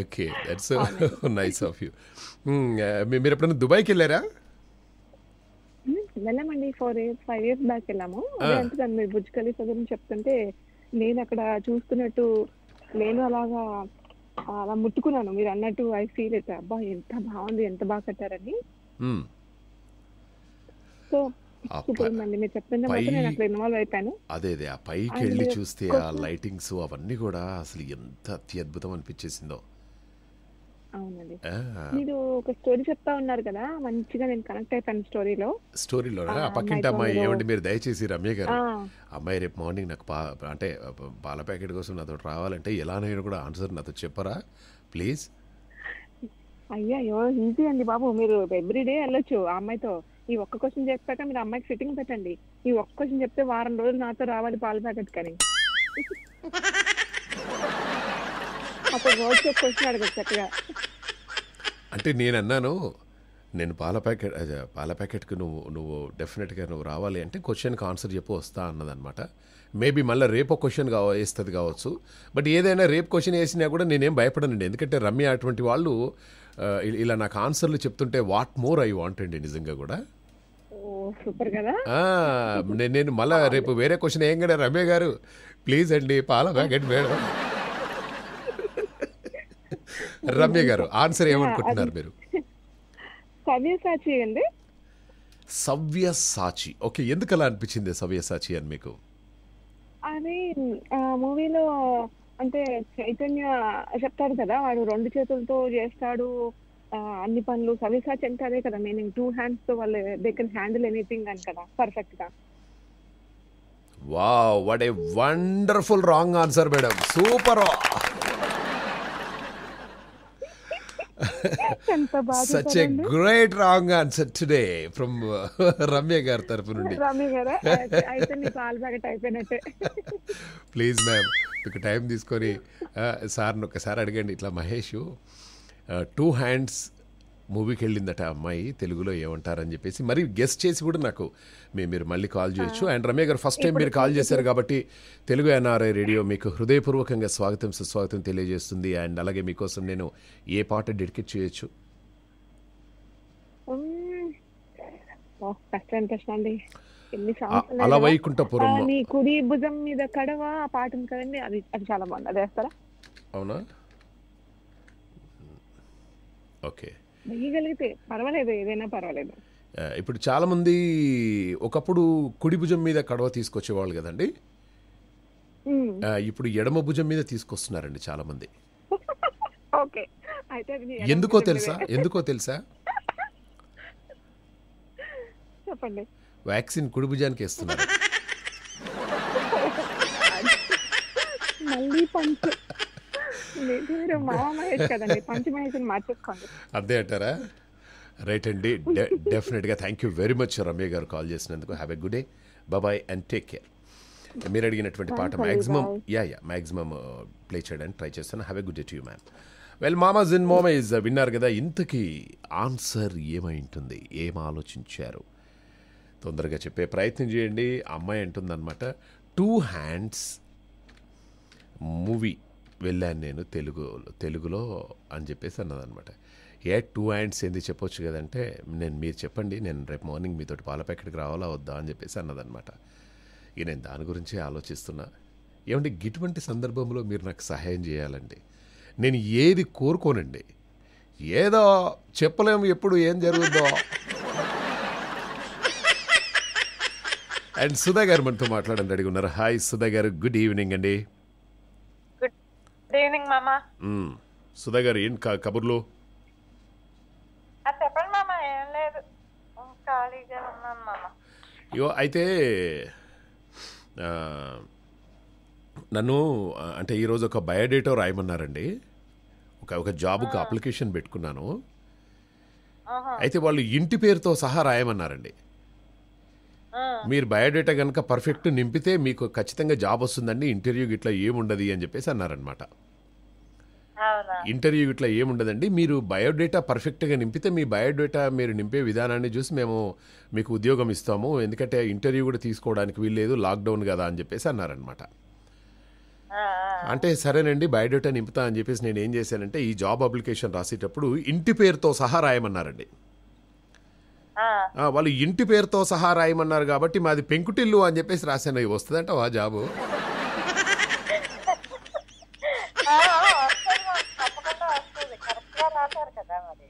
okay that's nice of you మీరు ఎప్పుడైనా దుబాయ్కి వెళ్ళారా వెళ్ళామండి four years five years back వెళ్ళాము అంటే దాన్ని మీరు బుజ్ ఖలీఫా గురించి చెప్తుంటే నేను అక్కడ చూసుకున్నట్టు నేను అలాగా అలా ముట్టుకున్నాను మీరు అన్నట్టు ఐ ఫీల్ అయితే అబ్బా ఎంత బాగుంది ఎంత బాగా కట్టారని సో అదే అదే ఆ పైకి వెళ్ళి చూస్తే ఆ లైటింగ్స్ అవన్నీ కూడా అసలు ఎంత అత్యద్భుతం అనిపించేసిందో అవునండి మీరు ఒక స్టోరీ చెప్తా ఉన్నారు కదా మంచిగా నేను కనెక్ట్ అయిపోయాను స్టోరీలో స్టోరీలో పక్కింటి అమ్మాయి ఏమంటే మీరు దయచేసి రమ్య గారు అమ్మాయి రేపు మార్నింగ్ నాకు పా అంటే పాల ప్యాకెట్ కోసం నాతో రావాలంటే ఎలానైనా కూడా ఆన్సర్ నాతో చెప్పరా ప్లీజ్ అయ్యో ఈజీ అండి బాబు మీరు ఎవ్రీడే వెళ్ళొచ్చు ఆ అమ్మాయితో ఈ ఒక్క క్వశ్చన్ చెప్పాక మీరు అమ్మాయికి ఫిట్టింగ్ పెట్టండి ఈ ఒక్క క్వశ్చన్ చెప్తే వారం రోజులు నాతో రావాలి పాల ప్యాకెట్ కానీ అంటే నేను అన్నాను నేను పాల ప్యాకెట్ పాల ప్యాకెట్కి నువ్వు నువ్వు డెఫినెట్గా నువ్వు రావాలి అంటే క్వశ్చన్కి ఆన్సర్ చెప్పు వస్తా అన్నదనమాట మేబీ మళ్ళీ రేపు క్వశ్చన్ కావ వేస్తుంది కావచ్చు బట్ ఏదైనా రేపు క్వశ్చన్ వేసినా కూడా నేనేం భయపడనండి ఎందుకంటే రమ్య అటువంటి వాళ్ళు ఇలా నాకు ఆన్సర్లు చెప్తుంటే వాట్ మోర్ ఐ వాంట్ అండి నిజంగా కూడా సూపర్ కదా నేను మళ్ళీ రేపు వేరే క్వశ్చన్ ఏం కదా రమ్య గారు ప్లీజ్ అండి పాల ప్యాకెట్ మేడం రమ్య గారు ఆన్సర్ ఏమనుకుంటున్నారు మీరు సవ్యసాచి అండి సవ్యసాచి ఓకే ఎందుకు అలా అనిపించింది సవ్యసాచి అని మీకు అది మూవీలో అంటే చైతన్య చెప్తాడు కదా వాడు రెండు చేతులతో చేస్తాడు అన్ని పనులు సవ్యసాచి అంటే అదే కదా మీనింగ్ టూ హ్యాండ్స్ తో వాళ్ళు దే కెన్ హ్యాండిల్ ఎనీథింగ్ అని కదా పర్ఫెక్ట్ గా wow what a wonderful wrong answer madam super such a great wrong answer today from Ramya గారి తరఫు నుండి ప్లీజ్ మ్యామ్ ఇక టైం తీసుకొని uh, సార్ని ఒకసారి అడగండి ఇట్లా మహేష్ టూ హ్యాండ్స్ మూవీకి వెళ్ళిందట అమ్మాయి తెలుగులో ఏమంటారని చెప్పేసి మరి గెస్ట్ చేసి కూడా నాకు మీరు మళ్ళీ కాల్ చేయొచ్చు అండ్ రమ్య గారు ఫస్ట్ టైం మీరు కాల్ చేశారు కాబట్టి తెలుగు ఎన్ఆర్ఐ రేడియో మీకు హృదయపూర్వకంగా స్వాగతం సుస్వాగతం తెలియజేస్తుంది అండ్ అలాగే మీకోసం నేను ఏ పాట డెడికేట్ చేయొచ్చు అలా వైకుంఠపురం కుడి భుజం మీద పాట కదండి అది అది చాలా బాగుంది అవునా ఓకే వెయ్యగలిగితే పర్వాలేదు ఏదైనా పర్వాలేదు ఇప్పుడు చాలామంది ఒకప్పుడు కుడి భుజం మీద కడవ తీసుకొచ్చేవాళ్ళు కదండి ఇప్పుడు ఎడమ భుజం మీద తీసుకొస్తున్నారండి చాలామంది ఎందుకో తెలుసా ఎందుకో తెలుసా చెప్పండి వ్యాక్సిన్ కుడి భుజానికి వేస్తున్నారు మళ్ళీ అదే అంటారా రైట్ అండి డెఫినెట్గా thank you very much Ramya garu call చేసినందుకు హ్యావ్ ఎ గుడ్ డే బాబాయ్ అండ్ టేక్ కేర్ మీరు అడిగినటువంటి పాట maximum yeah yeah maximum play చేయడానికి ట్రై చేస్తాను have a good day to you ma'am well మామాజ్ ఇన్ మోమా ఇస్ విన్నారు కదా ఇంతకీ ఆన్సర్ ఏమై ఉంటుంది ఏం ఆలోచించారు తొందరగా చెప్పే ప్రయత్నం చేయండి అమ్మాయి అంటుందన్నమాట టూ హ్యాండ్స్ మూవీ వెళ్ళాను నేను తెలుగు తెలుగులో అని చెప్పేసి అన్నదనమాట ఏ టూ హ్యాండ్స్ ఏంది చెప్పొచ్చు కదంటే నేను మీరు చెప్పండి నేను రేపు మార్నింగ్ మీతో పాలపెక్కడికి రావాలా వద్దా అని చెప్పేసి అన్నదనమాట ఇక నేను దాని గురించి ఆలోచిస్తున్నా ఏమంటే ఇటువంటి సందర్భంలో మీరు నాకు సహాయం చేయాలండి నేను ఏది కోరుకోనండి ఏదో చెప్పలేము ఎప్పుడు ఏం జరుగుద్దో అండ్ సుధా గారు మనతో మాట్లాడండి అడిగి ఉన్నారు hi Sudha garu good evening అండి గుడ్ ఈవినింగ్ మామా సుధా గారు ఏం కబుర్లు చెప్పండి మామా ఏం లేదు ఖాళీగా ఉన్నాను మామా అయితే నన్ను అంటే ఈరోజు ఒక బయోడేటా రాయమన్నారండి ఒక ఒక జాబ్కి అప్లికేషన్ పెట్టుకున్నాను అయితే వాళ్ళు ఇంటి పేరుతో సహా రాయమన్నారండి మీరు బయోడేటా కనుక పర్ఫెక్ట్ నింపితే మీకు ఖచ్చితంగా జాబ్ వస్తుందండి ఇంటర్వ్యూ ఇట్లా ఏముండదు అని చెప్పేసి అన్నారనమాట ఇంటర్వ్యూ ఇట్లా ఏముండదండి మీరు బయోడేటా పర్ఫెక్ట్గా నింపితే మీ బయోడేటా మీరు నింపే విధానాన్ని చూసి మేము మీకు ఉద్యోగం ఇస్తాము ఎందుకంటే ఇంటర్వ్యూ కూడా తీసుకోవడానికి వీల్లేదు లాక్డౌన్ కదా అని చెప్పేసి అన్నారనమాట అంటే సరేనండి బయోడేటా నింపుతా అని చెప్పేసి నేను ఏం చేశానంటే ఈ జాబ్ అప్లికేషన్ రాసేటప్పుడు ఇంటి పేరుతో సహా రాయమన్నారండి వాళ్ళు ఇంటి పేరుతో సహా రాయమన్నారు కాబట్టి మాది పెంకుటిల్లు అని చెప్పేసి రాశాను వస్తుందంట ఆ జాబు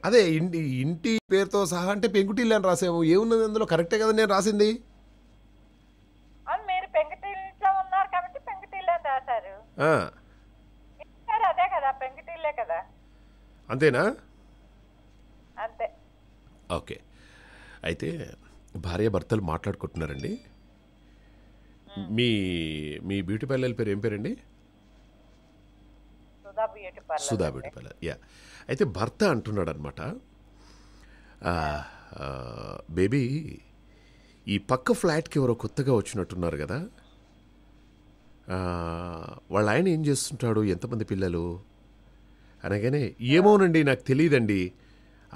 అదే ఇంటి ఇంటి పేరుతో సహా అంటే పెంకుటిల్లు అని రాసావు ఏమున్నది అందులో కరెక్టే కదా నేను రాసింది మీరు కాబట్టి అదే కదా పెంకుటిల్లే కదా అంతేనా అంతే ఓకే అయితే భార్య భర్తలు మాట్లాడుకుంటున్నారండి మీ మీ బ్యూటీ పార్లర్ పేరు ఏం పేరండి సుధా బ్యూటీ పార్లర్ యా అయితే భర్త అంటున్నాడు అనమాట బేబీ ఈ పక్క ఫ్లాట్కి ఎవరో కొత్తగా వచ్చినట్టున్నారు కదా వాళ్ళ ఆయన ఏం చేస్తుంటాడు ఎంతమంది పిల్లలు అనగానే ఏమోనండి నాకు తెలియదండి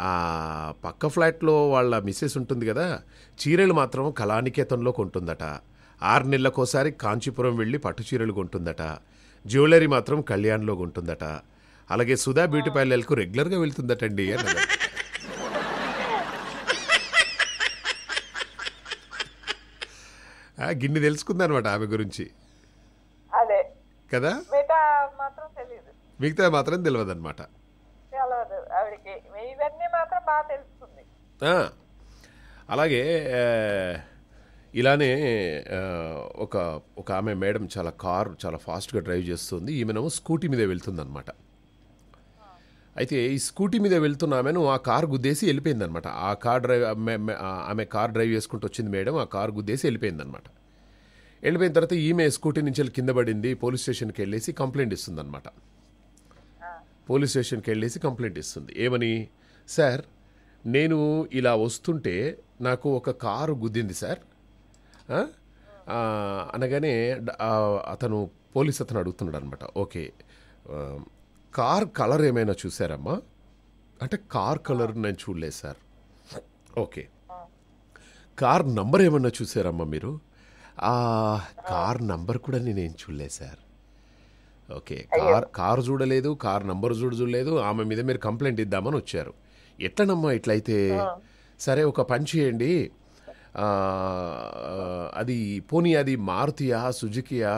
ఆ పక్క ఫ్లాట్లో వాళ్ళ మిస్సెస్ ఉంటుంది కదా చీరలు మాత్రం కళానికేతంలో కొంటుందట ఆరు నెలలకోసారి కాంచీపురం వెళ్ళి పట్టు చీరలు కొంటుందట జ్యువెలరీ మాత్రం కళ్యాణ్లో కొంటుందట అలాగే సుధా బ్యూటీ పార్లర్కు రెగ్యులర్గా వెళ్తుందటండి గిన్నె గిన్ని తెలుసుకుందనమాట ఆమె గురించి కదా మిగతా మాత్రం తెలియదు అనమాట అలాగే ఇలానే ఒక ఒక ఆమె మేడం చాలా కారు చాలా ఫాస్ట్గా డ్రైవ్ చేస్తుంది ఈమెనేమో స్కూటీ వెళ్తుంది అనమాట అయితే ఈ స్కూటీ మీద వెళ్తున్న ఆమెను ఆ కార్ గుద్దేసి వెళ్ళిపోయిందనమాట ఆ కార్ డ్రైవ్ ఆమె కార్ డ్రైవ్ చేసుకుంటూ వచ్చింది మేడం ఆ కార్ గుద్దేసి వెళ్ళిపోయిందనమాట వెళ్ళిపోయిన తర్వాత ఈమె స్కూటీ నుంచి వెళ్ళి కింద పడింది పోలీస్ స్టేషన్కి వెళ్ళేసి కంప్లైంట్ అనమాట పోలీస్ స్టేషన్కి వెళ్ళేసి కంప్లైంట్ ఇస్తుంది ఏమని సార్ నేను ఇలా వస్తుంటే నాకు ఒక కారు గుద్దింది సార్ అనగానే అతను పోలీస్ అతను అడుగుతున్నాడు అనమాట ఓకే కార్ కలర్ ఏమైనా చూసారమ్మా అంటే కార్ కలర్ నేను చూడలేదు సార్ ఓకే కార్ నంబర్ ఏమన్నా చూసారమ్మా మీరు ఆ కార్ నంబర్ కూడా ఏం చూడలేదు సార్ ఓకే కార్ కార్ చూడలేదు కార్ నంబర్ చూడ చూడలేదు ఆమె మీద మీరు కంప్లైంట్ ఇద్దామని వచ్చారు ఎట్లనమ్మా ఇట్లయితే సరే ఒక పని చేయండి అది పోనీ అది మారుతియా సుజుకియా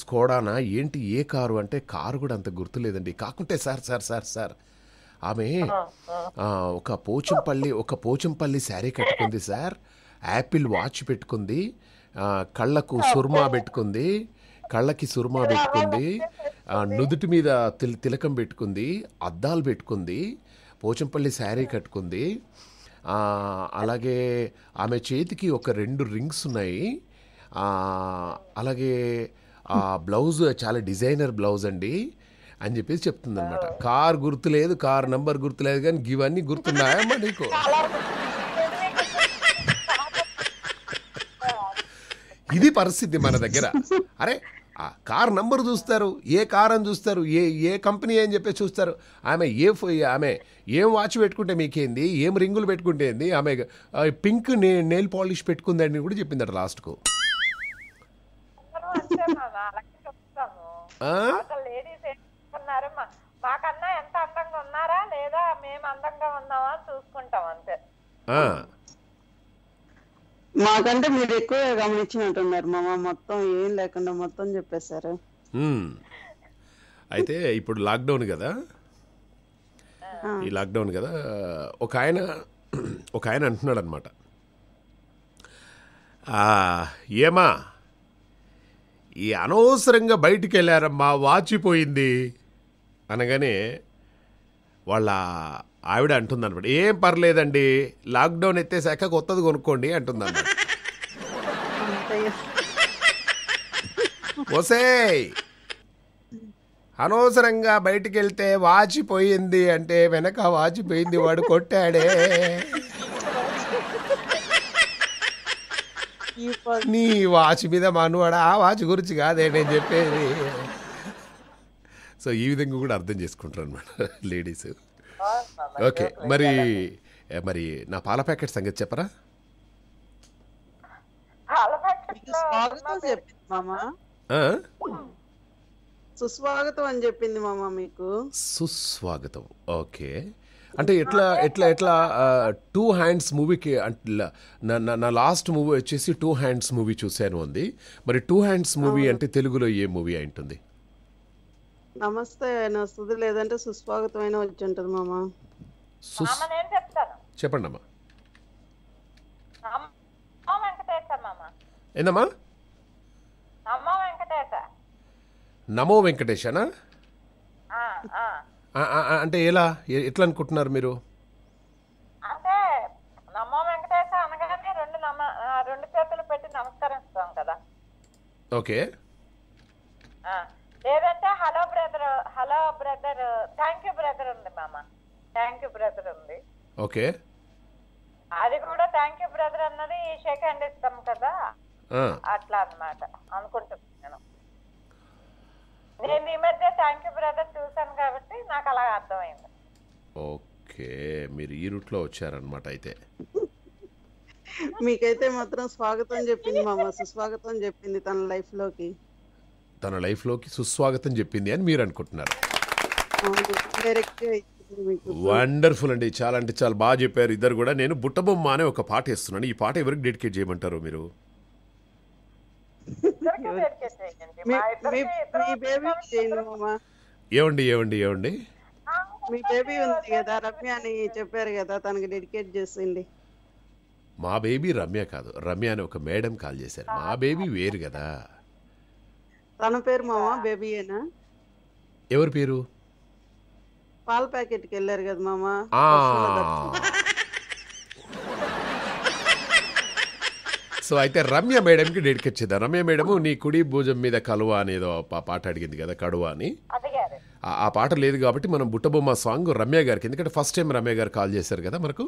స్కోడానా ఏంటి ఏ కారు అంటే కారు కూడా అంత గుర్తులేదండి కాకుంటే సార్ సార్ సార్ సార్ ఆమె ఒక పోచంపల్లి ఒక పోచంపల్లి శారీ కట్టుకుంది సార్ యాపిల్ వాచ్ పెట్టుకుంది కళ్ళకు సుర్మా పెట్టుకుంది కళ్ళకి సుర్మా పెట్టుకుంది నుదుటి మీద తిల్ తిలకం పెట్టుకుంది అద్దాలు పెట్టుకుంది పోచంపల్లి శారీ కట్టుకుంది అలాగే ఆమె చేతికి ఒక రెండు రింగ్స్ ఉన్నాయి అలాగే ఆ బ్లౌజ్ చాలా డిజైనర్ బ్లౌజ్ అండి అని చెప్పేసి చెప్తుంది అనమాట కార్ గుర్తులేదు కార్ నంబర్ గుర్తులేదు కానీ ఇవన్నీ గుర్తున్నాయమ్మా నీకు ఇది పరిస్థితి మన దగ్గర అరే ఆ కార్ నంబర్ చూస్తారు ఏ కార్ అని చూస్తారు ఏ ఏ కంపెనీ అని చెప్పి చూస్తారు ఆమె ఏ ఆమె ఏం వాచ్ పెట్టుకుంటే మీకేంది ఏం రింగులు పెట్టుకుంటే ఏంది ఆమె పింక్ నెయిల్ పాలిష్ పెట్టుకుందని కూడా చెప్పిందట లాస్ట్కు మాకన్నా ఎంత అందంగా ఉన్నారా లేదా మేము అందంగా ఉన్నావా చూసుకుంటాం అంతే మాకంటే మీరు ఎక్కువ గమనించినట్టున్నారు మా మొత్తం ఏం లేకుండా మొత్తం చెప్పేశారు అయితే ఇప్పుడు లాక్డౌన్ కదా ఈ లాక్డౌన్ కదా ఒక ఆయన ఒక ఆయన అంటున్నాడు అనమాట ఏమా ఈ అనవసరంగా బయటికి వెళ్ళారమ్మా వాచిపోయింది అనగానే వాళ్ళ ఆవిడ అనమాట ఏం పర్లేదండి లాక్డౌన్ ఎత్తేసాక కొత్తది కొనుక్కోండి అంటుందన్నమాట వసే అనవసరంగా బయటికి వెళ్తే వాచిపోయింది అంటే వెనక వాచిపోయింది వాడు కొట్టాడే నీ వాచ్ మీద మనువాడు ఆ వాచ్ గురించి కాదే నేను చెప్పేది సో ఈ విధంగా కూడా అర్థం చేసుకుంటారు అనమాట లేడీస్ ఓకే మరి మరి నా పాల ప్యాకెట్ సంగతి చెప్పరా సుస్వాగతం అని చెప్పింది మామ మీకు సుస్వాగతం ఓకే అంటే ఎట్లా ఎట్లా ఎట్లా టూ హ్యాండ్స్ మూవీకి నా లాస్ట్ మూవీ వచ్చేసి టూ హ్యాండ్స్ మూవీ చూశాను ఉంది మరి టూ హ్యాండ్స్ మూవీ అంటే తెలుగులో ఏ మూవీ అయి ఉంటుంది నమస్తే వస్తుంది లేదంటే సుస్వాగతమైన వచ్చి ఉంటుంది మామ చెప్పండి అమ్మా ఏందమ్మా నమో వెంకటేశనా అంటే ఎలా ఎట్లా అనుకుంటున్నారు మీరు అంటే నమ్మ వెంకటేశ అనగానే రెండు నమ్మ రెండు చేతులు పెట్టి నమస్కరిస్తాం కదా ఓకే లేదంటే hello brother hello brother thank you brother ఉంది మామ థ్యాంక్ యూ బ్రదర్ ఉంది ఓకే అది కూడా థ్యాంక్ యూ బ్రదర్ అన్నది ఈ షేక్ హ్యాండ్ ఇస్తాం కదా అట్లా అనమాట అనుకుంటున్నాం నేను ఈ మధ్య థ్యాంక్ యూ బ్రదర్ చూశాను కాబట్టి నాకు అలా అర్థమైంది ఓకే మీరు ఈ రూట్ లో వచ్చారనమాట అయితే మీకైతే మాత్రం స్వాగతం చెప్పింది మామ సుస్వాగతం చెప్పింది తన లైఫ్ లోకి తన లైఫ్ లోకి సుస్వాగతం చెప్పింది అని మీరు అనుకుంటున్నారు వండర్ఫుల్ అండి చాలా అంటే చాలా బాగా చెప్పారు ఇద్దరు కూడా నేను బుట్టబొమ్మ అనే ఒక పాట ఇస్తున్నాను ఈ పాట ఎవరికి డెడికేట్ చేయమంటారు మీరు ఏమండి ఏమండి ఏమండి మీ బేబీ ఉంది కదా రమ్య అని చెప్పారు కదా తనకి డెడికేట్ చేసింది మా బేబీ రమ్య కాదు రమ్య అని ఒక మేడం కాల్ చేశారు మా బేబీ వేరు కదా తన పేరు మామ బేబీ ఏనా ఎవరి పేరు పాల ప్యాకెట్కి వెళ్ళారు కదా మామ సో అయితే రమ్య మేడంకి డెడికేట్ చేద్దాం రమ్య మేడం నీ కుడి భుజం మీద కలువ అనేదో పాట అడిగింది కదా కడువ అని ఆ పాట లేదు కాబట్టి మనం బుట్టబొమ్మ సాంగ్ రమ్య గారికి ఎందుకంటే first time Ramya garu call చేశారు కదా మనకు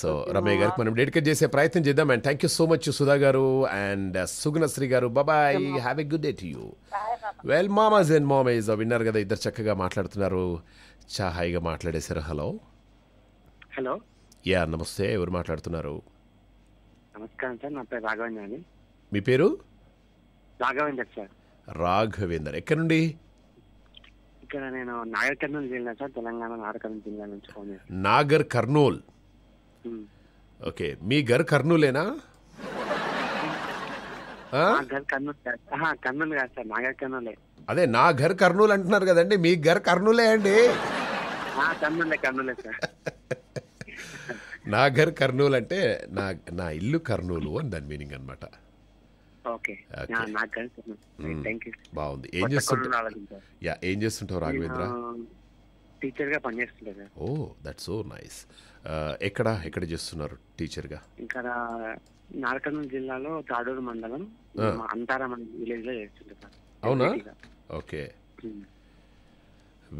సో రమ్య గారికి మనం డెడికేట్ చేసే ప్రయత్నం చేద్దాం and thank you so much Sudha garu and Sugunasri garu బాబాయ్ have a good day to you well మామాజ్ అండ్ మామేజ్ విన్నారు కదా ఇద్దరు చక్కగా మాట్లాడుతున్నారు చా హాయిగా మాట్లాడేశారు హలో హలో యా నమస్తే ఎవరు మాట్లాడుతున్నారు నమస్కారం సార్ నా పేరు రాఘవేంద్ర అండి మీ పేరు రాఘవేందర్ సార్ రాఘవేందర్ ఎక్కడి నుండి ఇక్కడ నేను నాగర్ కర్నూలు జిల్లా సార్ తెలంగాణ నాగర్ కర్నూలు జిల్లా నుంచి ఫోన్ నాగర్ కర్నూల్ ఓకే మీ గర్ కర్నూలేనా ఆ? కర్నూలు కర్నూలు కాదు సార్ నాగర్ కర్నూలే అదే నా ఘర్ కర్నూలు అంటున్నారు కదండి మీ ఘర్ కర్నూలే అండి కర్నూలే కర్నూలే సార్ నా ఘర్ కర్నూలు అంటే నా నా ఇల్లు కర్నూలు అని దాని మీనింగ్ అనమాట బాగుంది ఏం చేస్తుంటావు యా ఏం చేస్తుంటావు రాఘవేంద్ర టీచర్గా గా పనిచేస్తుంటారు ఓ దట్స్ సో నైస్ ఎక్కడ ఎక్కడ చేస్తున్నారు టీచర్గా గా ఇక్కడ నారకర్నూలు జిల్లాలో తాడూరు మండలం అంతారం విలేజ్ లో చేస్తుంటారు అవునా ఓకే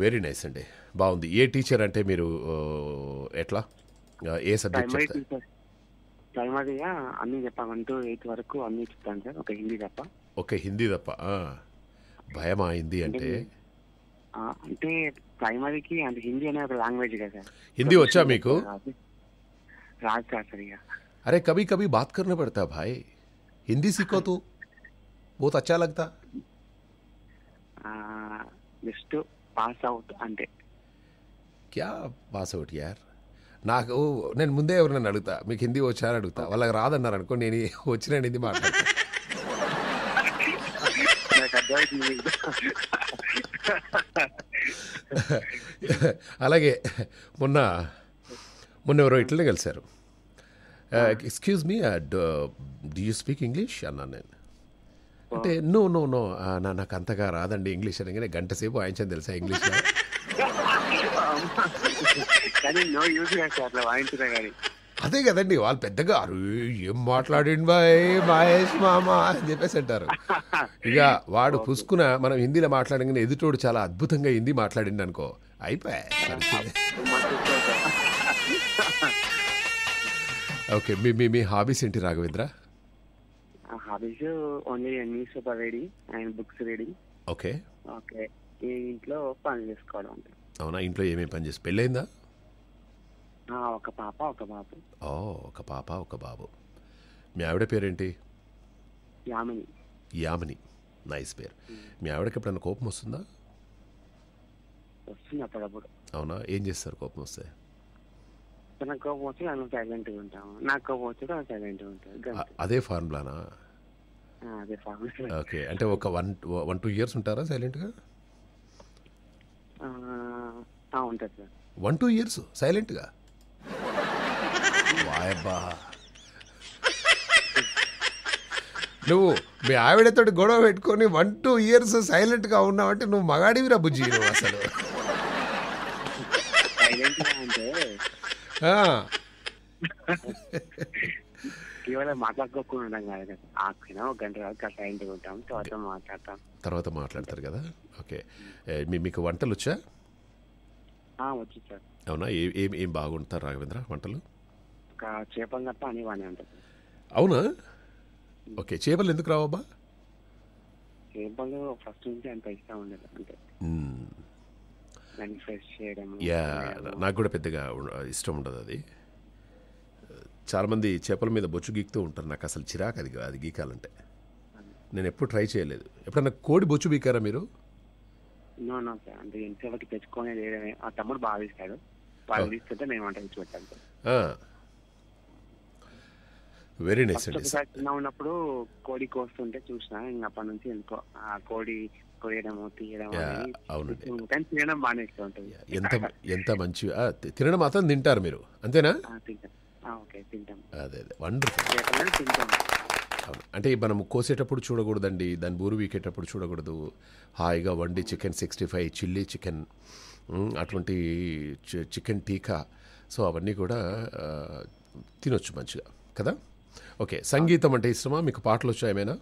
వెరీ నైస్ అండి బాగుంది ఏ టీచర్ అంటే మీరు ఎట్లా ఏ సబ్జెక్ట్ ప్రైమరీగా అన్ని చెప్పా వన్ టు ఎయిత్ వరకు అన్ని చెప్తాను సార్ ఒక హిందీ తప్ప ఒక హిందీ తప్ప భయమా హిందీ అంటే అంటే ప్రైమరీకి అంటే హిందీ అనే ఒక లాంగ్వేజ్ కదా హిందీ వచ్చా మీకు राज సార్ सरिया अरे कभी कभी बात करना पड़ता भाई हिंदी सीखो तो बहुत अच्छा लगता जस्ट पास आउट अंडे क्या पास आउट यार నాకు నేను ముందే ఎవరినైనా అడుగుతా మీకు హిందీ వచ్చారని అడుగుతా వాళ్ళకి రాదన్నారు అనుకో నేను వచ్చిన హిందీ మాట్లాడతా అలాగే మొన్న మొన్న ఎవరో ఇట్లనే కలిశారు excuse me do you speak English అన్నాను నేను అంటే నో నో నో నాకు అంతగా రాదండి ఇంగ్లీష్ అనగానే గంట సేపు ఆయించని తెలుసా ఇంగ్లీష్లో కానీ అట్లా వాయించినా కానీ అదే కదండి వాళ్ళు పెద్దగా అరు ఏం మాట్లాడండి బాయ్ మహేష్ మామ అని చెప్పేసి అంటారు ఇక వాడు పుసుకున మనం హిందీలో మాట్లాడగానే ఎదుటోడు చాలా అద్భుతంగా హిందీ మాట్లాడింది అనుకో అయిపోయా ఓకే మీ మీ మీ హాబీస్ ఏంటి Raghavendra hobbies only newspaper reading and books reading okay okay ఇంట్లో పని చేసుకోవడం అవునా ఇంట్లో ఏమేమి పని చేసి పెళ్ళైందా ఒక పాప ఒక బాబు ఓ ఒక పాప ఒక బాబు మీ ఆవిడ పేరేంటి యామిని యామిని నైస్ పేరు మీ ఆవిడకి ఎప్పుడైనా కోపం వస్తుందా వస్తుంది అప్పుడప్పుడు అవునా ఏం చేస్తారు కోపం వస్తే నాకు కోపం వస్తే నేను సైలెంట్గా ఉంటాము నాకు కోపం వస్తే తను సైలెంట్గా ఉంటాను అదే ఫార్ములానా అదే ఫార్ములా ఓకే అంటే ఒక వన్ వన్ టూ ఇయర్స్ ఉంటారా సైలెంట్గా ఉంటుంది సార్ వన్ టూ ఇయర్స్ సైలెంట్గా వాయబ్బా నువ్వు మీ ఆవిడతో గొడవ పెట్టుకొని వన్ టూ ఇయర్స్ సైలెంట్గా ఉన్నావంటే నువ్వు మగాడివిరా బుజ్జి నువ్వు అసలు కేవలం మాట్లాడుకోకుండా ఆపినా ఒక గంట తర్వాత ఇంటికి ఉంటాం తర్వాత మాట్లాడతాం తర్వాత మాట్లాడతారు కదా ఓకే మీకు వంటలు వచ్చా వచ్చు అవునా ఏం ఏం బాగుంటారు రాఘవేంద్ర వంటలు ఒక చేపలు తప్ప అనేవాని అంటారు అవునా ఓకే చేపలు ఎందుకు రావబ్బా చేపలు ఫస్ట్ నుంచి అంత ఇష్టం ఉండదు అంటే యా నాకు కూడా పెద్దగా ఇష్టం ఉండదు అది చాలామంది చేపల మీద బొచ్చు గీకుతూ ఉంటారు నాకు అసలు చిరాకు అది అది గీకాలంటే నేను ఎప్పుడు ట్రై చేయలేదు ఎప్పుడన్నా కోడి బొచ్చు బీకారా మీరు అంటే ఇంట్లోకి తెచ్చుకోనే లేదని ఆ తమ్ముడు బాగా ఇస్తాడు వాళ్ళు తీసుకుంటే మేము వంట ఇచ్చి వెరీ నైస్ అండి చిన్న ఉన్నప్పుడు కోడి కోస్తుంటే చూసా ఇంకా అప్పటి నుంచి ఎందుకో ఆ కోడి తినడం ఉంటుంది ఎంత ఎంత మంచి తినడం మాత్రం తింటారు మీరు అంతేనా ఓకే తింటాం అదే అదే వండర్ఫుల్ తింటాం అంటే మనం కోసేటప్పుడు చూడకూడదండి దాని బూరు వీకేటప్పుడు చూడకూడదు హాయిగా వండి chicken sixty five chilli chicken అటువంటి చికెన్ టీకా సో అవన్నీ కూడా తినొచ్చు మంచిగా కదా ఓకే సంగీతం అంటే ఇష్టమా మీకు పాటలు వచ్చాయమేనా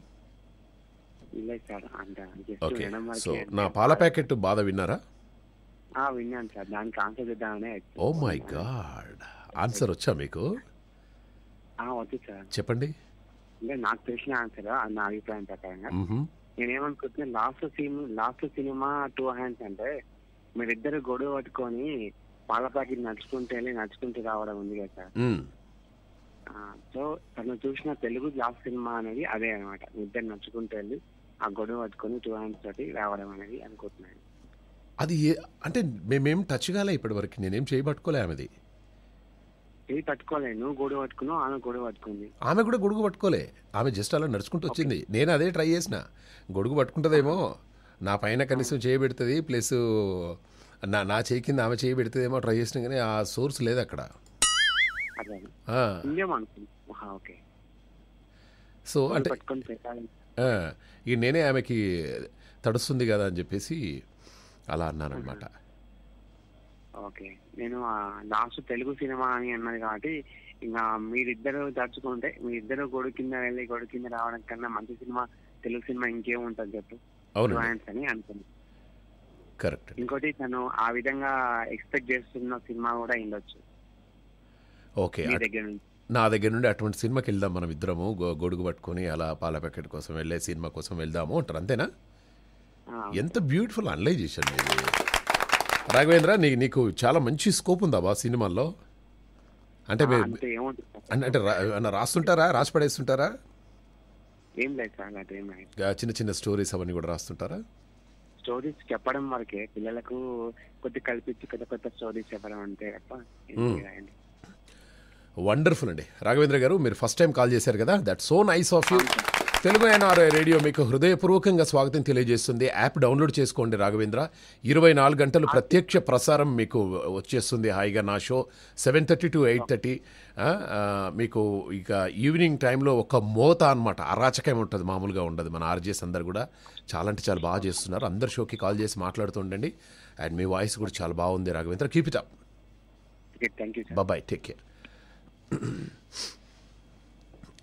ఏమైనా ఓకే సో నా పాల ప్యాకెట్ బాధ విన్నారా విన్నాను సార్ దానికి ఆన్సర్ ఇద్దామనే ఓ మై గాడ్ ఆన్సర్ వచ్చా మీకు వచ్చు సార్ చెప్పండి అంటే నాకు తెలిసిన ఆన్సర్ నా అభిప్రాయం ప్రకారంగా ఏమనుకుంటున్నా last cinema last cinema two hands అంటే మీరిద్దరు గొడవ పట్టుకొని పాల ప్యాకెట్ నడుచుకుంటే నడుచుకుంటూ రావడం ఉంది కదా సార్ సో తను చూసిన తెలుగు జాబ్ సినిమా అనేది అదే అనమాట ఇద్దరు నడుచుకుంటూ వెళ్ళి ఆ గొడవ పట్టుకొని టూ హ్యాండ్స్ తోటి రావడం అనేది అనుకుంటున్నాను అది అంటే మేమేం టచ్ కాలే ఇప్పటి వరకు నేనేం చేయబట్టుకోలేము అది ఆమెది చేయి నువ్వు గొడవ పట్టుకున్నావు ఆమె గొడవ పట్టుకుంది ఆమె కూడా గొడుగు పట్టుకోలే ఆమె జస్ట్ అలా నడుచుకుంటూ వచ్చింది నేను అదే ట్రై చేసిన గొడుగు పట్టుకుంటుందేమో నా పైన కనీసం చేయి పెడుతుంది ప్లస్ నా నా చేయి కింద ఆమె చేయి పెడుతుందేమో ట్రై చేసినా కానీ ఆ సోర్స్ లేదు అక్కడ సో అంటే నేనే ఆమెకి తడుస్తుంది కదా అని చెప్పేసి అలా అన్నాను అనమాట ఓకే నేను లాస్ట్ తెలుగు సినిమా అని అన్నది కాబట్టి ఇంకా మీరిద్దరు తడుచుకుంటే మీరిద్దరు గొడుగు కింద వెళ్ళి గొడుగు కింద రావడం కన్నా మంచి సినిమా తెలుగు సినిమా ఇంకేముంటుంది చెప్పు అని అనుకున్నాను కరెక్ట్ ఇంకోటి తను ఆ విధంగా ఎక్స్పెక్ట్ చేస్తున్న సినిమా కూడా ఉండొచ్చు ఓకే నా దగ్గర నుండి అటువంటి సినిమాకి వెళ్దాం మనం ఇద్దరము గొడుగు పట్టుకొని అలా పాల ప్యాకెట్ కోసం వెళ్ళే సినిమా కోసం వెళ్దాము అంటారు అంతేనా ఎంత బ్యూటిఫుల్ అనలైజ్ చేశాను నేను రాఘవేంద్ర నీ నీకు చాలా మంచి స్కోప్ ఉందా బా సినిమాల్లో అంటే అంటే రాస్తుంటారా రాసి పడేస్తుంటారా చిన్న చిన్న స్టోరీస్ అవన్నీ కూడా రాస్తుంటారా స్టోరీస్ చెప్పడం వరకే పిల్లలకు కొద్ది కల్పించి కొత్త కొత్త స్టోరీస్ చెప్పడం అంతే తప్ప వండర్ఫుల్ అండి రాఘవేంద్ర గారు మీరు ఫస్ట్ టైం కాల్ చేశారు కదా that so nice of you Telugu NRI radio మీకు హృదయపూర్వకంగా స్వాగతం తెలియజేస్తుంది యాప్ డౌన్లోడ్ చేసుకోండి రాఘవేంద్ర ఇరవై నాలుగు గంటలు ప్రత్యక్ష ప్రసారం మీకు వచ్చేస్తుంది హాయిగా నా show seven thirty to eight thirty మీకు ఇక ఈవినింగ్ టైంలో ఒక మోత అనమాట అరాచకం ఉంటుంది మామూలుగా ఉండదు మన ఆర్జేస్ అందరు కూడా చాలా అంటే చాలా బాగా చేస్తున్నారు అందరు షోకి కాల్ చేసి మాట్లాడుతూ ఉండండి అండ్ మీ వాయిస్ కూడా చాలా బాగుంది Raghavendra keep it up bye take care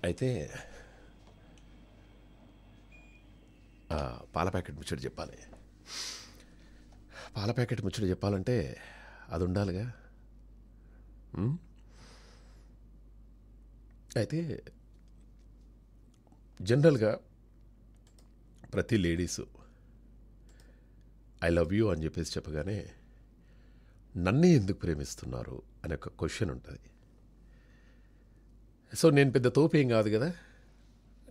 అయితే పాల ప్యాకెట్ ముచ్చట చెప్పాలి పాల ప్యాకెట్ ముచ్చట చెప్పాలంటే అది ఉండాలిగా అయితే జనరల్గా ప్రతి లేడీసు ఐ లవ్ యూ అని చెప్పేసి చెప్పగానే నన్నే ఎందుకు ప్రేమిస్తున్నారు అనే ఒక క్వశ్చన్ ఉంటుంది సో నేను పెద్ద తోపు ఏం కాదు కదా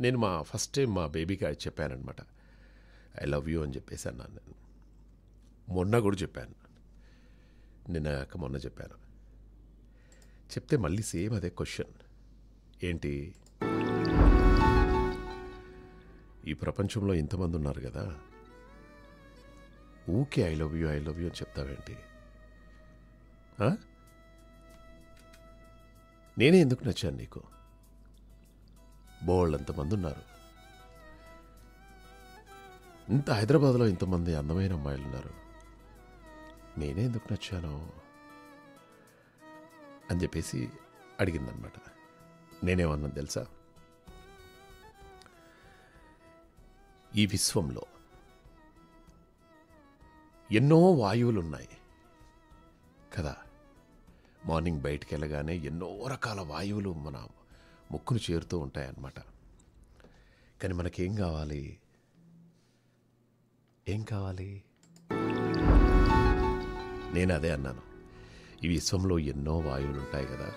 నేను మా ఫస్ట్ టైం మా బేబీకి అది చెప్పానమాట ఐ లవ్ యూ అని చెప్పేశాను నాన్న నేను మొన్న కూడా చెప్పాను నిన్న మొన్న చెప్పాను చెప్తే మళ్ళీ సేమ్ అదే క్వశ్చన్ ఏంటి ఈ ప్రపంచంలో ఇంతమంది ఉన్నారు కదా okay I love you I love you అని చెప్తావేంటి నేనే ఎందుకు నచ్చాను నీకు బోళ్ళంతమంది ఉన్నారు ఇంత హైదరాబాద్లో ఇంతమంది అందమైన అమ్మాయిలు ఉన్నారు నేనే ఎందుకు నచ్చాను అని చెప్పేసి అడిగిందనమాట నేనేమన్నా తెలుసా ఈ విశ్వంలో ఎన్నో వాయువులు ఉన్నాయి కదా మార్నింగ్ బయటికి వెళ్ళగానే ఎన్నో రకాల వాయువులు మన ముక్కును చేరుతూ ఉంటాయన్నమాట కానీ మనకేం కావాలి ఏం కావాలి నేను అదే అన్నాను ఈ విశ్వంలో ఎన్నో వాయువులు ఉంటాయి కదా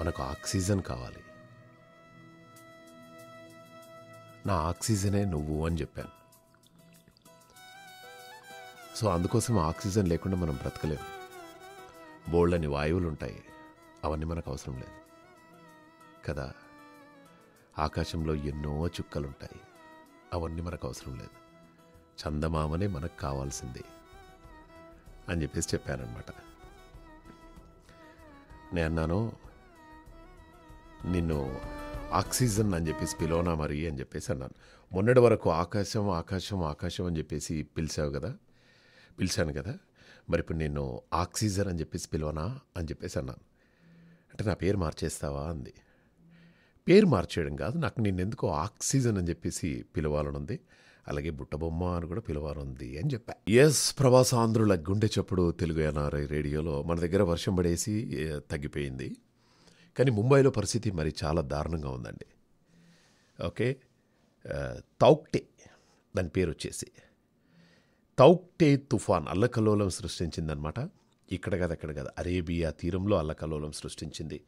మనకు ఆక్సిజన్ కావాలి నా ఆక్సిజనే నువ్వు అని చెప్పాను సో అందుకోసం ఆక్సిజన్ లేకుండా మనం బ్రతకలేము బోళ్ళని వాయువులు ఉంటాయి అవన్నీ మనకు అవసరం లేదు కదా ఆకాశంలో ఎన్నో చుక్కలుంటాయి అవన్నీ మనకు అవసరం లేదు చందమామనే మనకు కావాల్సింది అని చెప్పేసి చెప్పానమాట నేను అన్నాను నిన్ను ఆక్సిజన్ అని చెప్పేసి పిలోనా మరి అని చెప్పేసి అన్నాను మొన్నటి వరకు ఆకాశం ఆకాశం ఆకాశం అని చెప్పేసి పిలిచావు కదా పిలిచాను కదా మరి ఇప్పుడు నేను ఆక్సిజన్ అని చెప్పేసి పిలవనా అని చెప్పేసి అన్నాను అంటే నా పేరు మార్చేస్తావా అంది పేరు మార్చేయడం కాదు నాకు నిన్నెందుకో ఆక్సిజన్ అని చెప్పేసి పిలవాలని ఉంది అలాగే బుట్టబొమ్మ అని కూడా పిలవాలనుంది అని చెప్పా ఎస్ ప్రవాసాంధ్రుల గుండె చప్పుడు తెలుగు ఎన్ఆర్ఐ రేడియోలో మన దగ్గర వర్షం పడేసి తగ్గిపోయింది కానీ ముంబైలో పరిస్థితి మరి చాలా దారుణంగా ఉందండి ఓకే తౌక్టే దాని పేరు వచ్చేసి తౌక్టే తుఫాన్ అల్లకల్లోలం సృష్టించిందనమాట ఇక్కడ కదా అక్కడ కదా అరేబియా తీరంలో అల్లకలోలం సృష్టించింది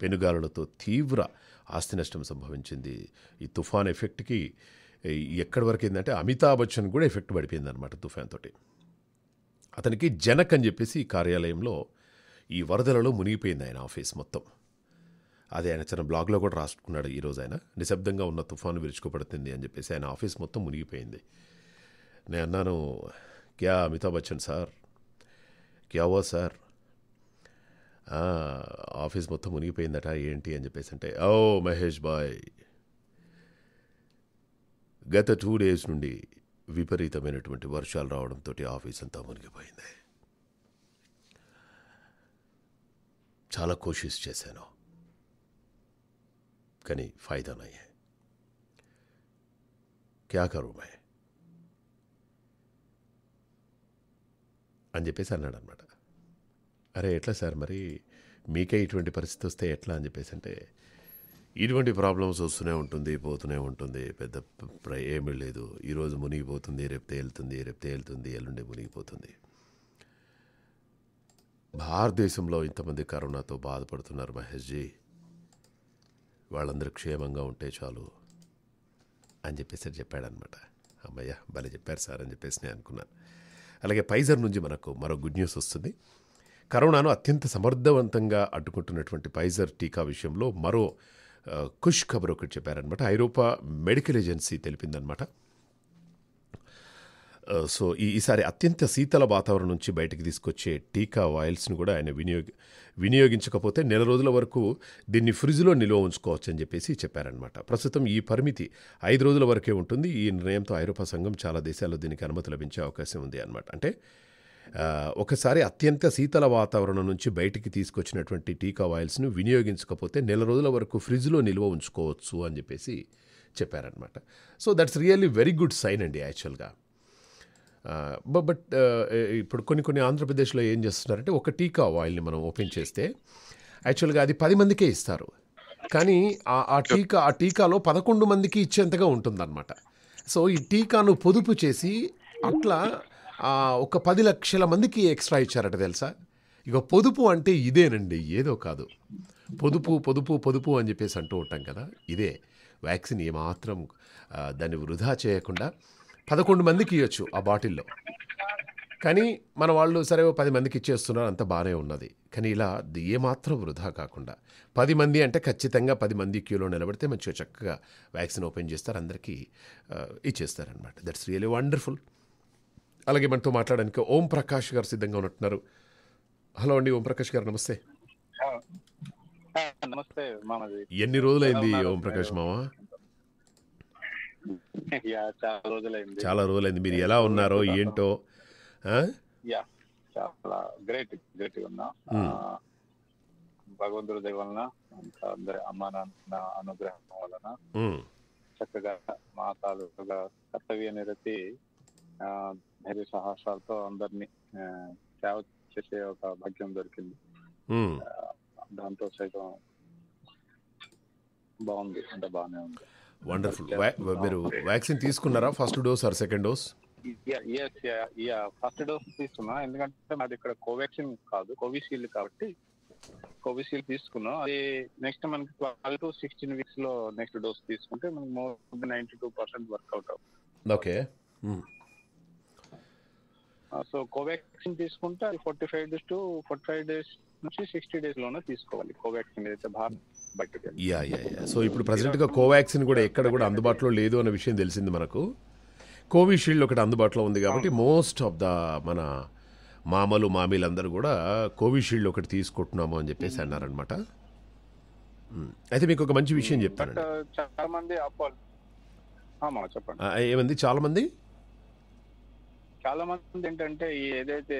పెనుగాలులతో తీవ్ర ఆస్తి నష్టం సంభవించింది ఈ తుఫాన్ ఎఫెక్ట్కి ఎక్కడి వరకు ఏంటంటే అమితాబ్ బచ్చన్ కూడా ఎఫెక్ట్ పడిపోయింది అనమాట తుఫాన్ తోటి అతనికి జనక్ అని చెప్పేసి ఈ కార్యాలయంలో ఈ వరదలలో మునిగిపోయింది ఆయన ఆఫీస్ మొత్తం అదే ఆయన చిన్న బ్లాగ్లో కూడా రాసుకున్నాడు ఈరోజు ఆయన నిశ్శబ్దంగా ఉన్న తుఫాను విరుచుకుపడుతుంది అని చెప్పేసి ఆయన ఆఫీస్ మొత్తం మునిగిపోయింది నేను అన్నాను క్యా అమితాబ్ బచ్చన్ సార్ క్యావో సార్ ఆఫీస్ మొత్తం మునిగిపోయిందట ఏంటి అని చెప్పేసి అంటే ఓ మహేష్ బాయ్ గత టూ డేస్ నుండి విపరీతమైనటువంటి వర్షాలు రావడంతో ఆఫీస్ అంతా మునిగిపోయింది చాలా కోషిష్ చేశాను కానీ ఫైదా నయ్యే క్యా కరు మే అని చెప్పేసి అన్నాడు అనమాట అరే ఎట్లా సార్ మరి మీకే ఇటువంటి పరిస్థితి వస్తే ఎట్లా అని చెప్పేసి అంటే ఇటువంటి ప్రాబ్లమ్స్ వస్తూనే ఉంటుంది పోతూనే ఉంటుంది పెద్ద ఏమీ లేదు ఈరోజు మునిగిపోతుంది రేపు తేలుతుంది రేపు తేలుతుంది ఎల్లుండి మునిగిపోతుంది భారతదేశంలో ఇంతమంది కరోనాతో బాధపడుతున్నారు మహేష్జీ వాళ్ళందరూ క్షేమంగా ఉంటే చాలు అని చెప్పేసి చెప్పాడనమాట అమ్మయ్య భలే చెప్పారు సార్ అని చెప్పేసి నేను అనుకున్నాను అలాగే పైజర్ నుంచి మనకు మరో గుడ్ న్యూస్ వస్తుంది కరోనాను అత్యంత సమర్థవంతంగా అడ్డుకుంటున్నటువంటి పైజర్ టీకా విషయంలో మరో కుష్ ఖబర్ ఒకటి చెప్పారనమాట ఐరోపా మెడికల్ ఏజెన్సీ తెలిపిందనమాట సో ఈసారి అత్యంత శీతల వాతావరణం నుంచి బయటకు తీసుకొచ్చే టీకా ఆయిల్స్ని కూడా ఆయన వినియోగ వినియోగించకపోతే నెల రోజుల వరకు దీన్ని ఫ్రిడ్జ్లో నిల్వ ఉంచుకోవచ్చు అని చెప్పేసి చెప్పారనమాట ప్రస్తుతం ఈ పరిమితి ఐదు రోజుల వరకే ఉంటుంది ఈ నిర్ణయంతో ఐరోపా సంఘం చాలా దేశాల్లో దీనికి అనుమతి లభించే అవకాశం ఉంది అనమాట అంటే ఒకసారి అత్యంత శీతల వాతావరణం నుంచి బయటికి తీసుకొచ్చినటువంటి టీకా ఆయిల్స్ను వినియోగించకపోతే నెల రోజుల వరకు ఫ్రిడ్జ్లో నిల్వ ఉంచుకోవచ్చు అని చెప్పేసి చెప్పారనమాట so that's really very good sign అండి యాక్చువల్గా బట్ ఇప్పుడు కొన్ని కొన్ని ఆంధ్రప్రదేశ్లో ఏం చేస్తున్నారంటే ఒక టీకా ఆయిల్ని మనం ఓపెన్ చేస్తే యాక్చువల్గా అది పది మందికే ఇస్తారు కానీ ఆ టీకా ఆ టీకాలో పదకొండు మందికి ఇచ్చేంతగా ఉంటుందన్నమాట సో ఈ టీకాను పొదుపు చేసి అట్లా ఒక పది లక్షల మందికి ఎక్స్ట్రా ఇచ్చారట తెలుసా ఇక పొదుపు అంటే ఇదేనండి ఏదో కాదు పొదుపు పొదుపు పొదుపు అని చెప్పేసి అంటూ ఉంటాం కదా ఇదే వ్యాక్సిన్ ఏమాత్రం దాన్ని వృధా చేయకుండా పదకొండు మందికి ఇవ్వచ్చు ఆ బాటిల్లో కానీ మన వాళ్ళు సరే పది మందికి ఇచ్చేస్తున్నారు అంత బాగానే ఉన్నది కానీ ఇలా ఏమాత్రం వృధా కాకుండా పది మంది అంటే ఖచ్చితంగా పది మంది క్యూలో నిలబడితే మంచిగా చక్కగా వ్యాక్సిన్ ఓపెన్ చేస్తారు అందరికీ ఇచ్చేస్తారనమాట దట్స్ రియలీ వండర్ఫుల్ అలాగే మనతో మాట్లాడడానికి ఓం ప్రకాష్ గారు సిద్ధంగా ఉన్నట్టున్నారు హలో అండి ఓం ప్రకాష్ గారు నమస్తే నమస్తే ఎన్ని రోజులైంది ఓం ప్రకాష్ మామ చాలా రోజులైంది మీరు ఎలా ఉన్నారో ఏంటో చాలా గ్రేట్ గ్రేట్ ఉన్నా భగవంతుడి దయ వలన అందరి అమ్మ నాన్న అనుగ్రహం వలన చక్కగా మాతాలు తాలూకుగా కర్తవ్య నిరతి ధైర్య సాహసాలతో అందరినీ సేవ చేసే ఒక భాగ్యం దొరికింది దాంతో సైతం బాగుంది అంటే బాగానే ఉంది వండర్ఫుల్ మీరు వ్యాక్సిన్ తీసుకున్నారా first dose or second dose first dose తీసుకున్నా ఎందుకంటే మాది ఇక్కడ కోవాక్సిన్ కాదు కోవిషీల్డ్ కాబట్టి కోవిషీల్డ్ తీసుకున్నాం అది నెక్స్ట్ మనకి ట్వెల్వ్ టు సిక్స్టీన్ వీక్స్ లో నెక్స్ట్ డోస్ తీసుకుంటే మనకి more ninety two percent work out అవుతుంది ఓకే hmm. సో కోవాక్సిన్ తీసుకుంటే అది forty five days to forty five days నుంచి సిక్స్టీ డేస్ లోనే తీసుకోవాలి కోవాక్సిన్ ఏదైతే Bharat yeah yeah yeah so ఇప్పుడు ప్రజెంట్ గా కోవాక్సిన్ కూడా ఎక్కడ కూడా అందుబాటులో లేదు అన్న విషయం తెలిసింది మనకు కోవిషీల్డ్ ఒకటి అందుబాటులో ఉంది కాబట్టి మోస్ట్ ఆఫ్ ద మన మామలు మామీలందరూ కూడా కోవిషీల్డ్ ఒకటి తీసుకుంటున్నాము అని చెప్పేసి అన్నారనమాట అయితే మీకు ఒక మంచి విషయం hmm. చెప్తానండి uh, చాలా మంది చెప్పండి ఏమంది చాలా మంది చాలా మంది ఏంటంటే ఈ ఏదైతే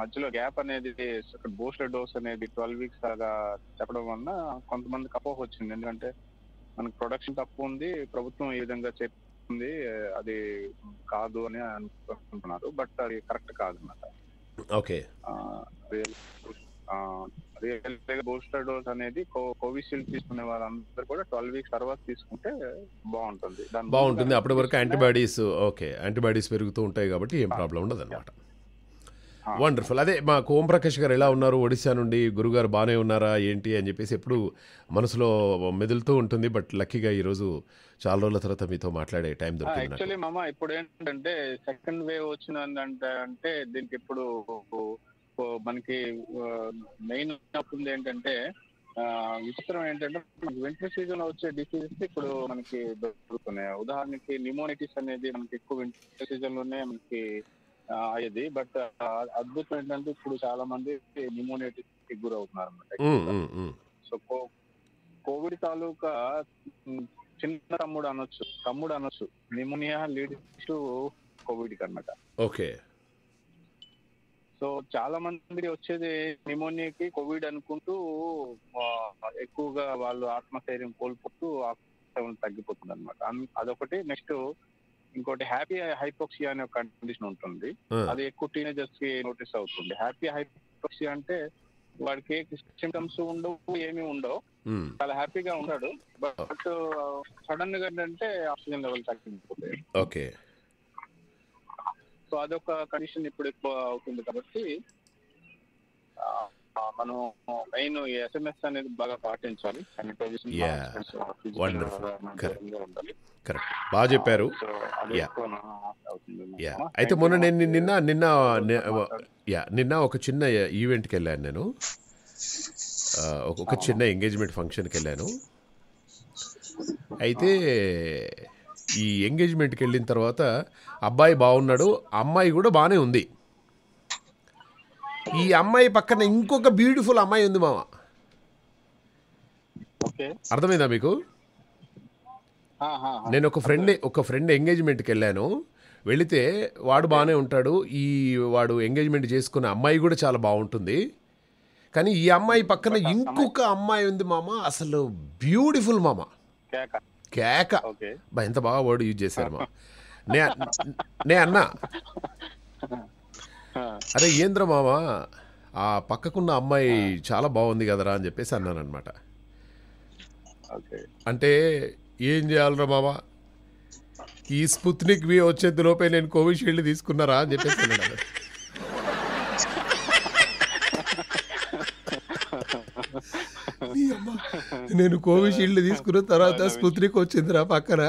మధ్యలో గ్యాప్ అనేది బూస్టర్ డోస్ అనేది ట్వెల్వ్ వీక్స్ లాగా చెప్పడం వలన కొంతమంది అపోహ వచ్చింది ఎందుకంటే మనకు ప్రొడక్షన్ తప్పు ఉంది ప్రభుత్వం ఈ విధంగా చెప్తుంది అది కాదు అని అనుకుంటున్నారు బట్ అది కరెక్ట్ కాదు అనమాట రియల్ బూస్టర్ డోస్ అనేది కోవిషీల్డ్ తీసుకునే వాళ్ళందరూ కూడా ట్వెల్వ్ వీక్స్ తర్వాత తీసుకుంటే బాగుంటుంది బాగుంటుంది అప్పటి వరకు యాంటీబాడీస్ ఓకే యాంటీబాడీస్ పెరుగుతూ ఉంటాయి కాబట్టి ఏం ప్రాబ్లం ఉండదు అనమాట వండర్ఫుల్ అదే మా ప్రకాష్ గారు ఎలా ఉన్నారు ఒడిశా నుండి గురుగారు బాగానే ఉన్నారా ఏంటి అని చెప్పేసి ఎప్పుడు మనసులో మెదులుతూ ఉంటుంది బట్ లక్కీగా ఈరోజు చాలా రోజుల తర్వాత మీతో మాట్లాడే టైం దొరికింది యాక్చువల్లీ మామ ఇప్పుడు ఏంటంటే సెకండ్ వేవ్ వచ్చిన అంటే దీనికి ఇప్పుడు మనకి మెయిన్ అవుతుంది ఏంటంటే విచిత్రం ఏంటంటే వింటర్ సీజన్ వచ్చే డిసీజెస్ ఇప్పుడు మనకి దొరుకుతున్నాయి ఉదాహరణకి నిమోనిటిస్ అనేది మనకి ఎక్కువ వింటర్ సీజన్ లోనే మనకి అయ్యేది బట్ అద్భుతం ఏంటంటే ఇప్పుడు చాలా మంది నిమోనిటిస్ కి గురవుతున్నారు అనమాట సో కోవిడ్ తాలూకా చిన్న తమ్ముడు అనొచ్చు తమ్ముడు అనొచ్చు నిమోనియా లీడ్స్ టు కోవిడ్ అనమాట ఓకే సో చాలా మంది వచ్చేది నిమోనియాకి కోవిడ్ అనుకుంటూ ఎక్కువగా వాళ్ళు ఆత్మస్థైర్యం కోల్పోతూ ఆక్సిజన్ తగ్గిపోతుంది అనమాట అదొకటి నెక్స్ట్ ఇంకోటి హ్యాపీ హైపోక్సియా అనే ఒక కండిషన్ ఉంటుంది అది ఎక్కువ టీనేజర్స్ కి నోటీస్ అవుతుంది హ్యాపీ హైపోక్సియా అంటే వాడికి సిమ్టమ్స్ ఉండవు ఏమి ఉండవు చాలా హ్యాపీగా ఉంటాడు బట్ సడన్ గా ఏంటంటే ఆక్సిజన్ లెవెల్ తగ్గిపోతాయి ఓకే సో అదొక కండిషన్ ఇప్పుడు ఎక్కువ అవుతుంది కాబట్టి మనం మెయిన్ ఎస్ఎంఎస్ అనేది బాగా పాటించాలి కరెక్ట్ బాగా చెప్పారు యా అయితే మొన్న నేను నిన్న నిన్న యా నిన్న ఒక చిన్న ఈవెంట్కి వెళ్ళాను నేను ఒక చిన్న ఎంగేజ్మెంట్ ఫంక్షన్కి వెళ్ళాను అయితే ఈ ఎంగేజ్మెంట్కి వెళ్ళిన తర్వాత అబ్బాయి బాగున్నాడు అమ్మాయి కూడా బాగానే ఉంది ఈ అమ్మాయి పక్కన ఇంకొక బ్యూటిఫుల్ అమ్మాయి ఉంది మామ అర్థమైందా మీకు నేను ఒక ఫ్రెండ్ ఒక ఫ్రెండ్ ఎంగేజ్మెంట్కి వెళ్ళాను వెళితే వాడు బాగానే ఉంటాడు ఈ వాడు ఎంగేజ్మెంట్ చేసుకున్న అమ్మాయి కూడా చాలా బాగుంటుంది కానీ ఈ అమ్మాయి పక్కన ఇంకొక అమ్మాయి ఉంది మామ అసలు బ్యూటిఫుల్ మామ కేక బా ఎంత బాగా వర్డ్ యూజ్ చేశారు మా నే అన్న అన్నా అరే ఏంద్ర మామ ఆ పక్కకున్న అమ్మాయి చాలా బాగుంది కదరా అని చెప్పేసి అన్నాను అనమాట అంటే ఏం చేయాలరా మామ ఈ స్పుత్నిక్ వచ్చేది లోపే నేను కోవిషీల్డ్ తీసుకున్నారా అని చెప్పేసి అన్నాను నేను కోవిషీల్డ్ తీసుకున్న తర్వాత స్పుత్రిక్ వచ్చిందిరా పక్కన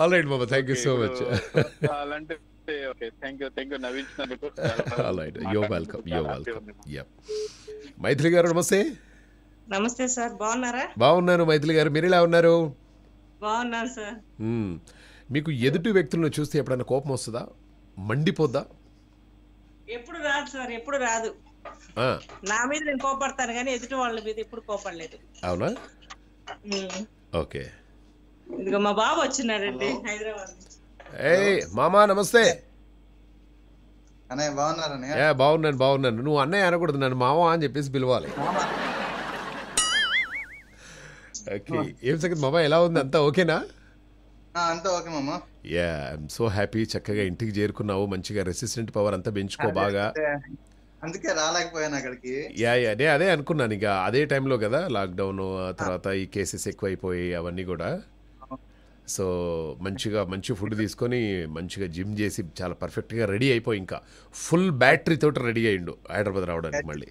ఆల్ రైట్ బాబా thank you so much Maithili garu namaste నమస్తే సార్ బాగున్నారా బాగున్నాను మైథిలి గారు మీరు ఎలా ఉన్నారు బాగున్నాను సార్ hmm. మీకు ఎదుటి వ్యక్తులను చూస్తే ఎప్పుడైనా కోపం వస్తుందా మండిపోద్దా ఎప్పుడు రాదు సార్ ఎప్పుడు రాదు నా మీద నేను కోపడతాను కానీ ఎదుటి వాళ్ళ మీద ఎప్పుడు కోపడలేదు అవునా ఓకే ఇదిగో మా బాబు వచ్చినారండి హైదరాబాద్ ఏ మామా నమస్తే అన్నయ్య బాగున్నారు బాగున్నాను బాగున్నాను నువ్వు అన్నయ్య అనకూడదు నన్ను మామ అని చెప్పేసి పిలవాలి ఓకే ఏం సంగతి మామ ఎలా ఉంది అంతా ఓకేనా యా సో హ్యాపీ చక్కగా hmm. ఇంటికి చేరుకున్నావు మంచిగా రెసిస్టెంట్ పవర్ అంతా పెంచుకో బాగా అందుకే రాలేకపోయాను అక్కడికి యా అదే అదే అనుకున్నాను ఇక అదే టైంలో కదా లాక్డౌన్ తర్వాత ఈ కేసెస్ ఎక్కువైపోయి అవన్నీ కూడా సో మంచిగా మంచి ఫుడ్ తీసుకొని మంచిగా జిమ్ చేసి చాలా పర్ఫెక్ట్గా రెడీ అయిపోయి ఇంకా ఫుల్ బ్యాటరీ తోటి రెడీ అయ్యిండు హైదరాబాద్ రావడానికి మళ్ళీ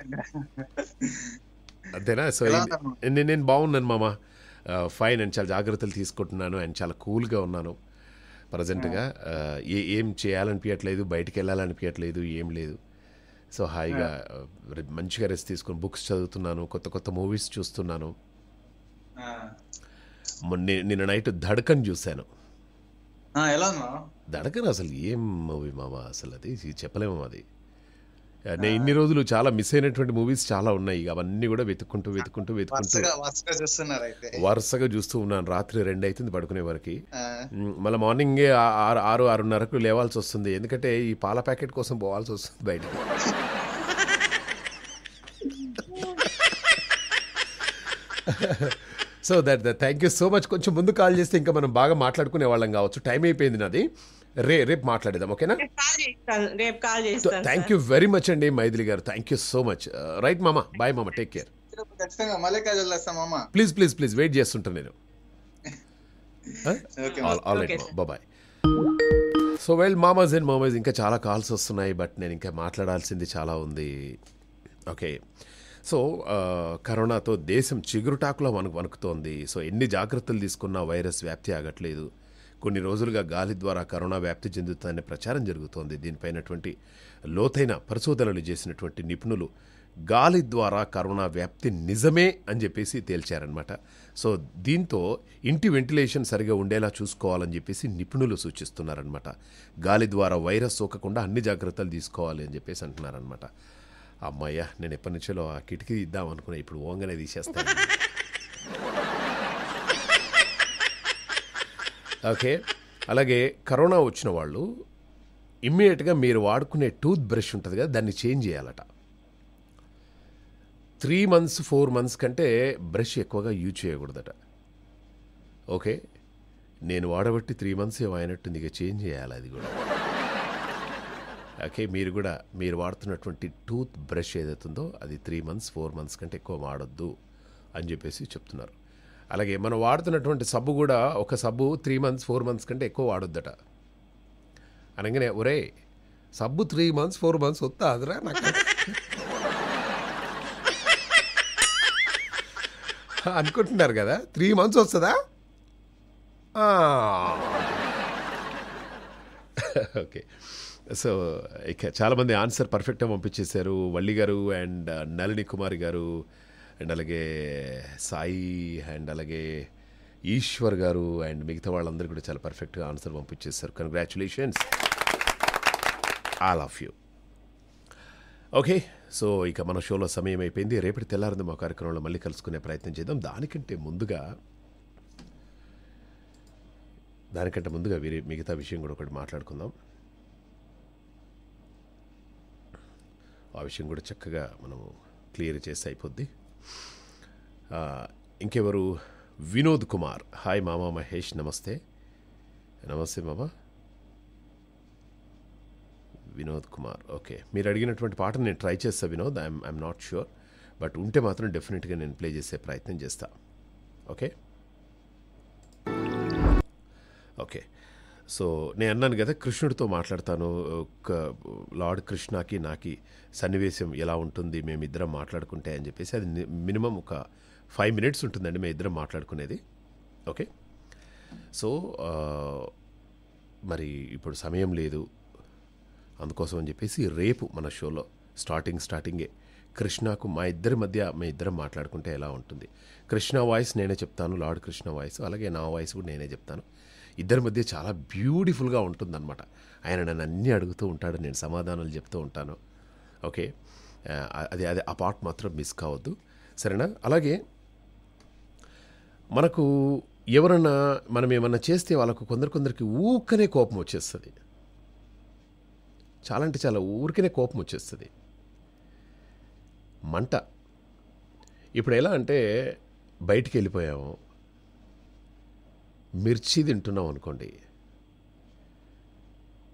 అంతేనా సో నేను బాగున్నాను మామ ఫైన్ అండ్ చాలా జాగ్రత్తలు తీసుకుంటున్నాను అండ్ చాలా కూల్గా ఉన్నాను ప్రజెంట్గా ఏ ఏం చేయాలనిపించట్లేదు బయటికి వెళ్ళాలనిపించట్లేదు ఏం లేదు సో హాయిగా మంచిగా రెస్ట్ తీసుకుని బుక్స్ చదువుతున్నాను కొత్త కొత్త మూవీస్ చూస్తున్నాను నిన్న నైట్ ధడకన్ చూశాను ah, దడకన్ అసలు ఏం మూవీ మావా అసలు అది చెప్పలేము అది నేను ఇన్ని రోజులు చాలా మిస్ అయినటువంటి మూవీస్ చాలా ఉన్నాయి అవన్నీ కూడా వెతుక్కుంటూ వెతుక్కుంటూ వెతుకుంటూ వరుసగా చూస్తూ ఉన్నాను రాత్రి రెండు అవుతుంది పడుకునే వరకు మళ్ళీ మార్నింగ్ ఆరు ఆరు ఆరున్నరకు లేవాల్సి వస్తుంది ఎందుకంటే ఈ పాల ప్యాకెట్ కోసం పోవాల్సి వస్తుంది బయట so that thank you so much కొంచెం ముందు కాల్ చేస్తే ఇంకా మనం బాగా మాట్లాడుకునే వాళ్ళం కావచ్చు టైం అయిపోయింది నాది రే రేపు మాట్లాడేదాం ఓకేనా థ్యాంక్ యూ వెరీ మచ్ అండి Maithili garu thank you so much right మామ బాయ్ మామ take care please please please wait చేస్తుంటాను నేను బాయ్ సో వెల్ మామాజ్ అండ్ మామాజ్ ఇంకా చాలా కాల్స్ వస్తున్నాయి బట్ నేను ఇంకా మాట్లాడాల్సింది చాలా ఉంది ఓకే సో uh, కరోనాతో దేశం చిగురుటాకులో వణుకు వణుకుతోంది సో ఎన్ని జాగ్రత్తలు తీసుకున్నా వైరస్ వ్యాప్తి ఆగట్లేదు కొన్ని రోజులుగా గాలి ద్వారా కరోనా వ్యాప్తి చెందుతుందనే ప్రచారం జరుగుతోంది దీనిపైనటువంటి లోతైన పరిశోధనలు చేసినటువంటి నిపుణులు గాలి ద్వారా కరోనా వ్యాప్తి నిజమే అని చెప్పేసి తేల్చారనమాట సో దీంతో ఇంటి వెంటిలేషన్ సరిగా ఉండేలా చూసుకోవాలని చెప్పేసి నిపుణులు సూచిస్తున్నారనమాట గాలి ద్వారా వైరస్ సోకకుండా అన్ని జాగ్రత్తలు తీసుకోవాలి అని చెప్పేసి అంటున్నారనమాట అమ్మాయ్యా నేను ఎప్పటి నుంచో ఆ కిటికీ ఇద్దాం అనుకున్నా ఇప్పుడు ఓంగనే తీసేస్తాను ఓకే అలాగే కరోనా వచ్చిన వాళ్ళు ఇమ్మీడియట్గా మీరు వాడుకునే టూత్ బ్రష్ ఉంటుంది కదా దాన్ని చేంజ్ చేయాలట త్రీ మంత్స్ ఫోర్ మంత్స్ కంటే బ్రష్ ఎక్కువగా యూజ్ చేయకూడదట ఓకే నేను వాడబట్టి త్రీ మంత్స్ ఏమైనట్టుంది ఇక చేంజ్ చేయాలి అది కూడా ఓకే మీరు కూడా మీరు వాడుతున్నటువంటి టూత్ బ్రష్ ఏదైతుందో అది త్రీ మంత్స్ ఫోర్ మంత్స్ కంటే ఎక్కువ వాడొద్దు అని చెప్పేసి చెప్తున్నారు అలాగే మనం వాడుతున్నటువంటి సబ్బు కూడా ఒక సబ్బు త్రీ మంత్స్ ఫోర్ మంత్స్ కంటే ఎక్కువ వాడొద్దట అనగానే ఒరే సబ్బు త్రీ మంత్స్ ఫోర్ మంత్స్ వస్తా అదిరా నాకు అనుకుంటున్నారు కదా త్రీ మంత్స్ వస్తుందా ఓకే సో ఇక చాలామంది ఆన్సర్ పర్ఫెక్ట్గా పంపించేశారు వల్లి గారు అండ్ నళిని కుమారి గారు అండ్ అలాగే సాయి అండ్ అలాగే ఈశ్వర్ గారు అండ్ మిగతా వాళ్ళందరూ కూడా చాలా పర్ఫెక్ట్గా ఆన్సర్ పంపించేశారు congratulations all of you okay so ఇక మన షోలో సమయం అయిపోయింది రేపటి తెల్లారింది మా కార్యక్రమంలో మళ్ళీ కలుసుకునే ప్రయత్నం చేద్దాం దానికంటే ముందుగా దానికంటే ముందుగా వీరి మిగతా విషయం కూడా ఒకటి మాట్లాడుకుందాం ఆ విషయం కూడా చక్కగా మనము క్లియర్ చేసి అయిపోద్ది ఇంకెవరు వినోద్ కుమార్ హాయ్ మామ మహేష్ నమస్తే నమస్తే మామ వినోద్ కుమార్ ఓకే మీరు అడిగినటువంటి పాటను నేను ట్రై చేస్తా Vinod I'm I'm not sure but ఉంటే మాత్రం డెఫినెట్గా నేను ప్లే చేసే ప్రయత్నం చేస్తా ఓకే ఓకే సో నేను అన్నాను కదా కృష్ణుడితో మాట్లాడతాను లార్డ్ కృష్ణకి నాకి సన్నివేశం ఎలా ఉంటుంది మేమిద్దరం మాట్లాడుకుంటే అని చెప్పేసి అది మినిమం ఒక ఫైవ్ మినిట్స్ ఉంటుందండి మేము ఇద్దరం మాట్లాడుకునేది ఓకే సో మరి ఇప్పుడు సమయం లేదు అందుకోసం అని చెప్పేసి రేపు మన షోలో స్టార్టింగ్ స్టార్టింగే కృష్ణకు మా ఇద్దరి మధ్య మేము ఇద్దరం మాట్లాడుకుంటే ఎలా ఉంటుంది కృష్ణ వాయిస్ నేనే చెప్తాను లార్డ్ కృష్ణ వాయిస్ అలాగే నా వాయిస్ కూడా నేనే చెప్తాను ఇద్దరి మధ్య చాలా బ్యూటిఫుల్గా ఉంటుందన్నమాట ఆయన నన్ను అన్నీ అడుగుతూ ఉంటాడు నేను సమాధానాలు చెప్తూ ఉంటాను ఓకే అది అది ఆ పార్ట్ మాత్రం మిస్ కావద్దు సరేనా అలాగే మనకు ఎవరన్నా మనం ఏమన్నా చేస్తే వాళ్ళకు కొందరు కొందరికి ఊరికనే కోపం వచ్చేస్తుంది చాలా అంటే చాలా ఊరికనే కోపం వచ్చేస్తుంది మంట ఇప్పుడు ఎలా అంటే బయటికి వెళ్ళిపోయాము మిర్చి తింటున్నాం అనుకోండి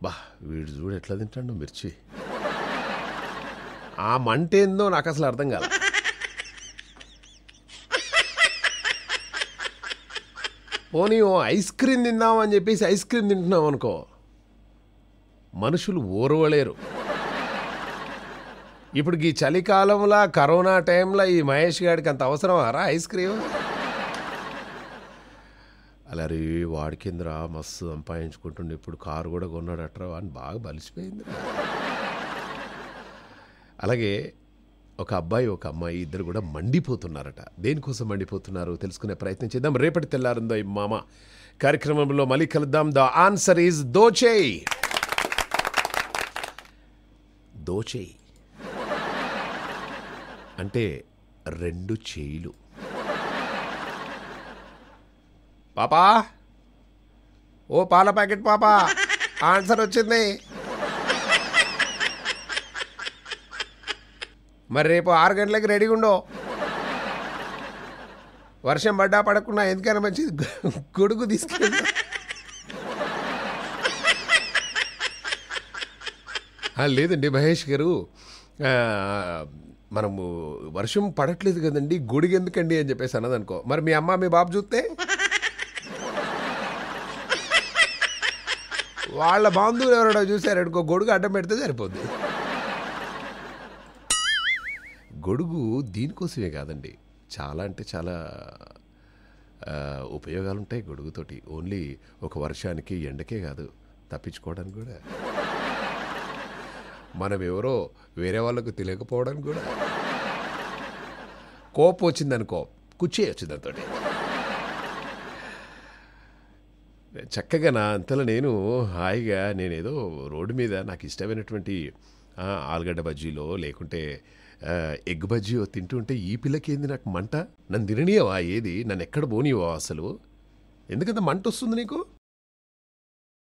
బా వీడు చూడు ఎట్లా తింటాడు మిర్చి ఆ మంట ఏందో నాకు అసలు అర్థం కాదు పోనీ ఓ ఐస్ క్రీమ్ తిందామని చెప్పేసి ఐస్ క్రీమ్ తింటున్నాం అనుకో మనుషులు ఓర్వలేరు ఇప్పుడు ఈ చలికాలంలో కరోనా టైంలో ఈ మహేష్ గారికి అంత అవసరం రా ఐస్ క్రీమ్ అలా అరే వాడికిందిరా మస్తు సంపాదించుకుంటుండే ఇప్పుడు కారు కూడా కొన్నాడు అట్రా అని బాగా బలిసిపోయింది అలాగే ఒక అబ్బాయి ఒక అమ్మాయి ఇద్దరు కూడా మండిపోతున్నారట దేనికోసం మండిపోతున్నారు తెలుసుకునే ప్రయత్నం చేద్దాం రేపటి తెల్లారుందో ఈ మామ కార్యక్రమంలో మళ్ళీ కలుద్దాం ద ఆన్సర్ ఈజ్ దోచేయ్ దోచేయ్ అంటే రెండు చేయిలు పాపా ఓ పాల ప్యాకెట్ పాపా ఆన్సర్ వచ్చింది మరి రేపు ఆరు గంటలకి రెడీగా ఉండో వర్షం పడ్డా పడకుండా ఎందుకైనా మంచిది గొడుగు తీసుకెళ్ళి లేదండి మహేష్ గారు మనము వర్షం పడట్లేదు కదండి గొడుగు ఎందుకండి అని చెప్పేసి అన్నదనుకో మరి మీ అమ్మ మీ బాబు చూస్తే వాళ్ళ బాంధువులు ఎవరైనా చూశారు గొడుగు అడ్డం పెడితే సరిపోద్ది గొడుగు దీనికోసమే కాదండి చాలా అంటే చాలా ఉపయోగాలు ఉంటాయి గొడుగుతోటి ఓన్లీ ఒక వర్షానికి ఎండకే కాదు తప్పించుకోవడానికి కూడా మనం ఎవరో వేరే వాళ్ళకు తెలియకపోవడానికి కూడా కోపం వచ్చిందనుకో కుర్చీ వచ్చింది దాంతో చక్కగా నా అంతలో నేను హాయిగా నేనేదో రోడ్డు మీద నాకు ఇష్టమైనటువంటి ఆలుగడ్డ బజ్జీలో లేకుంటే ఎగ్ బజ్జీయో ఉంటే ఈ పిల్లకి ఏంది నాకు మంట నన్ను తిననీయవా ఏది నన్ను ఎక్కడ పోనీయవా అసలు ఎందుకంత మంట వస్తుంది నీకు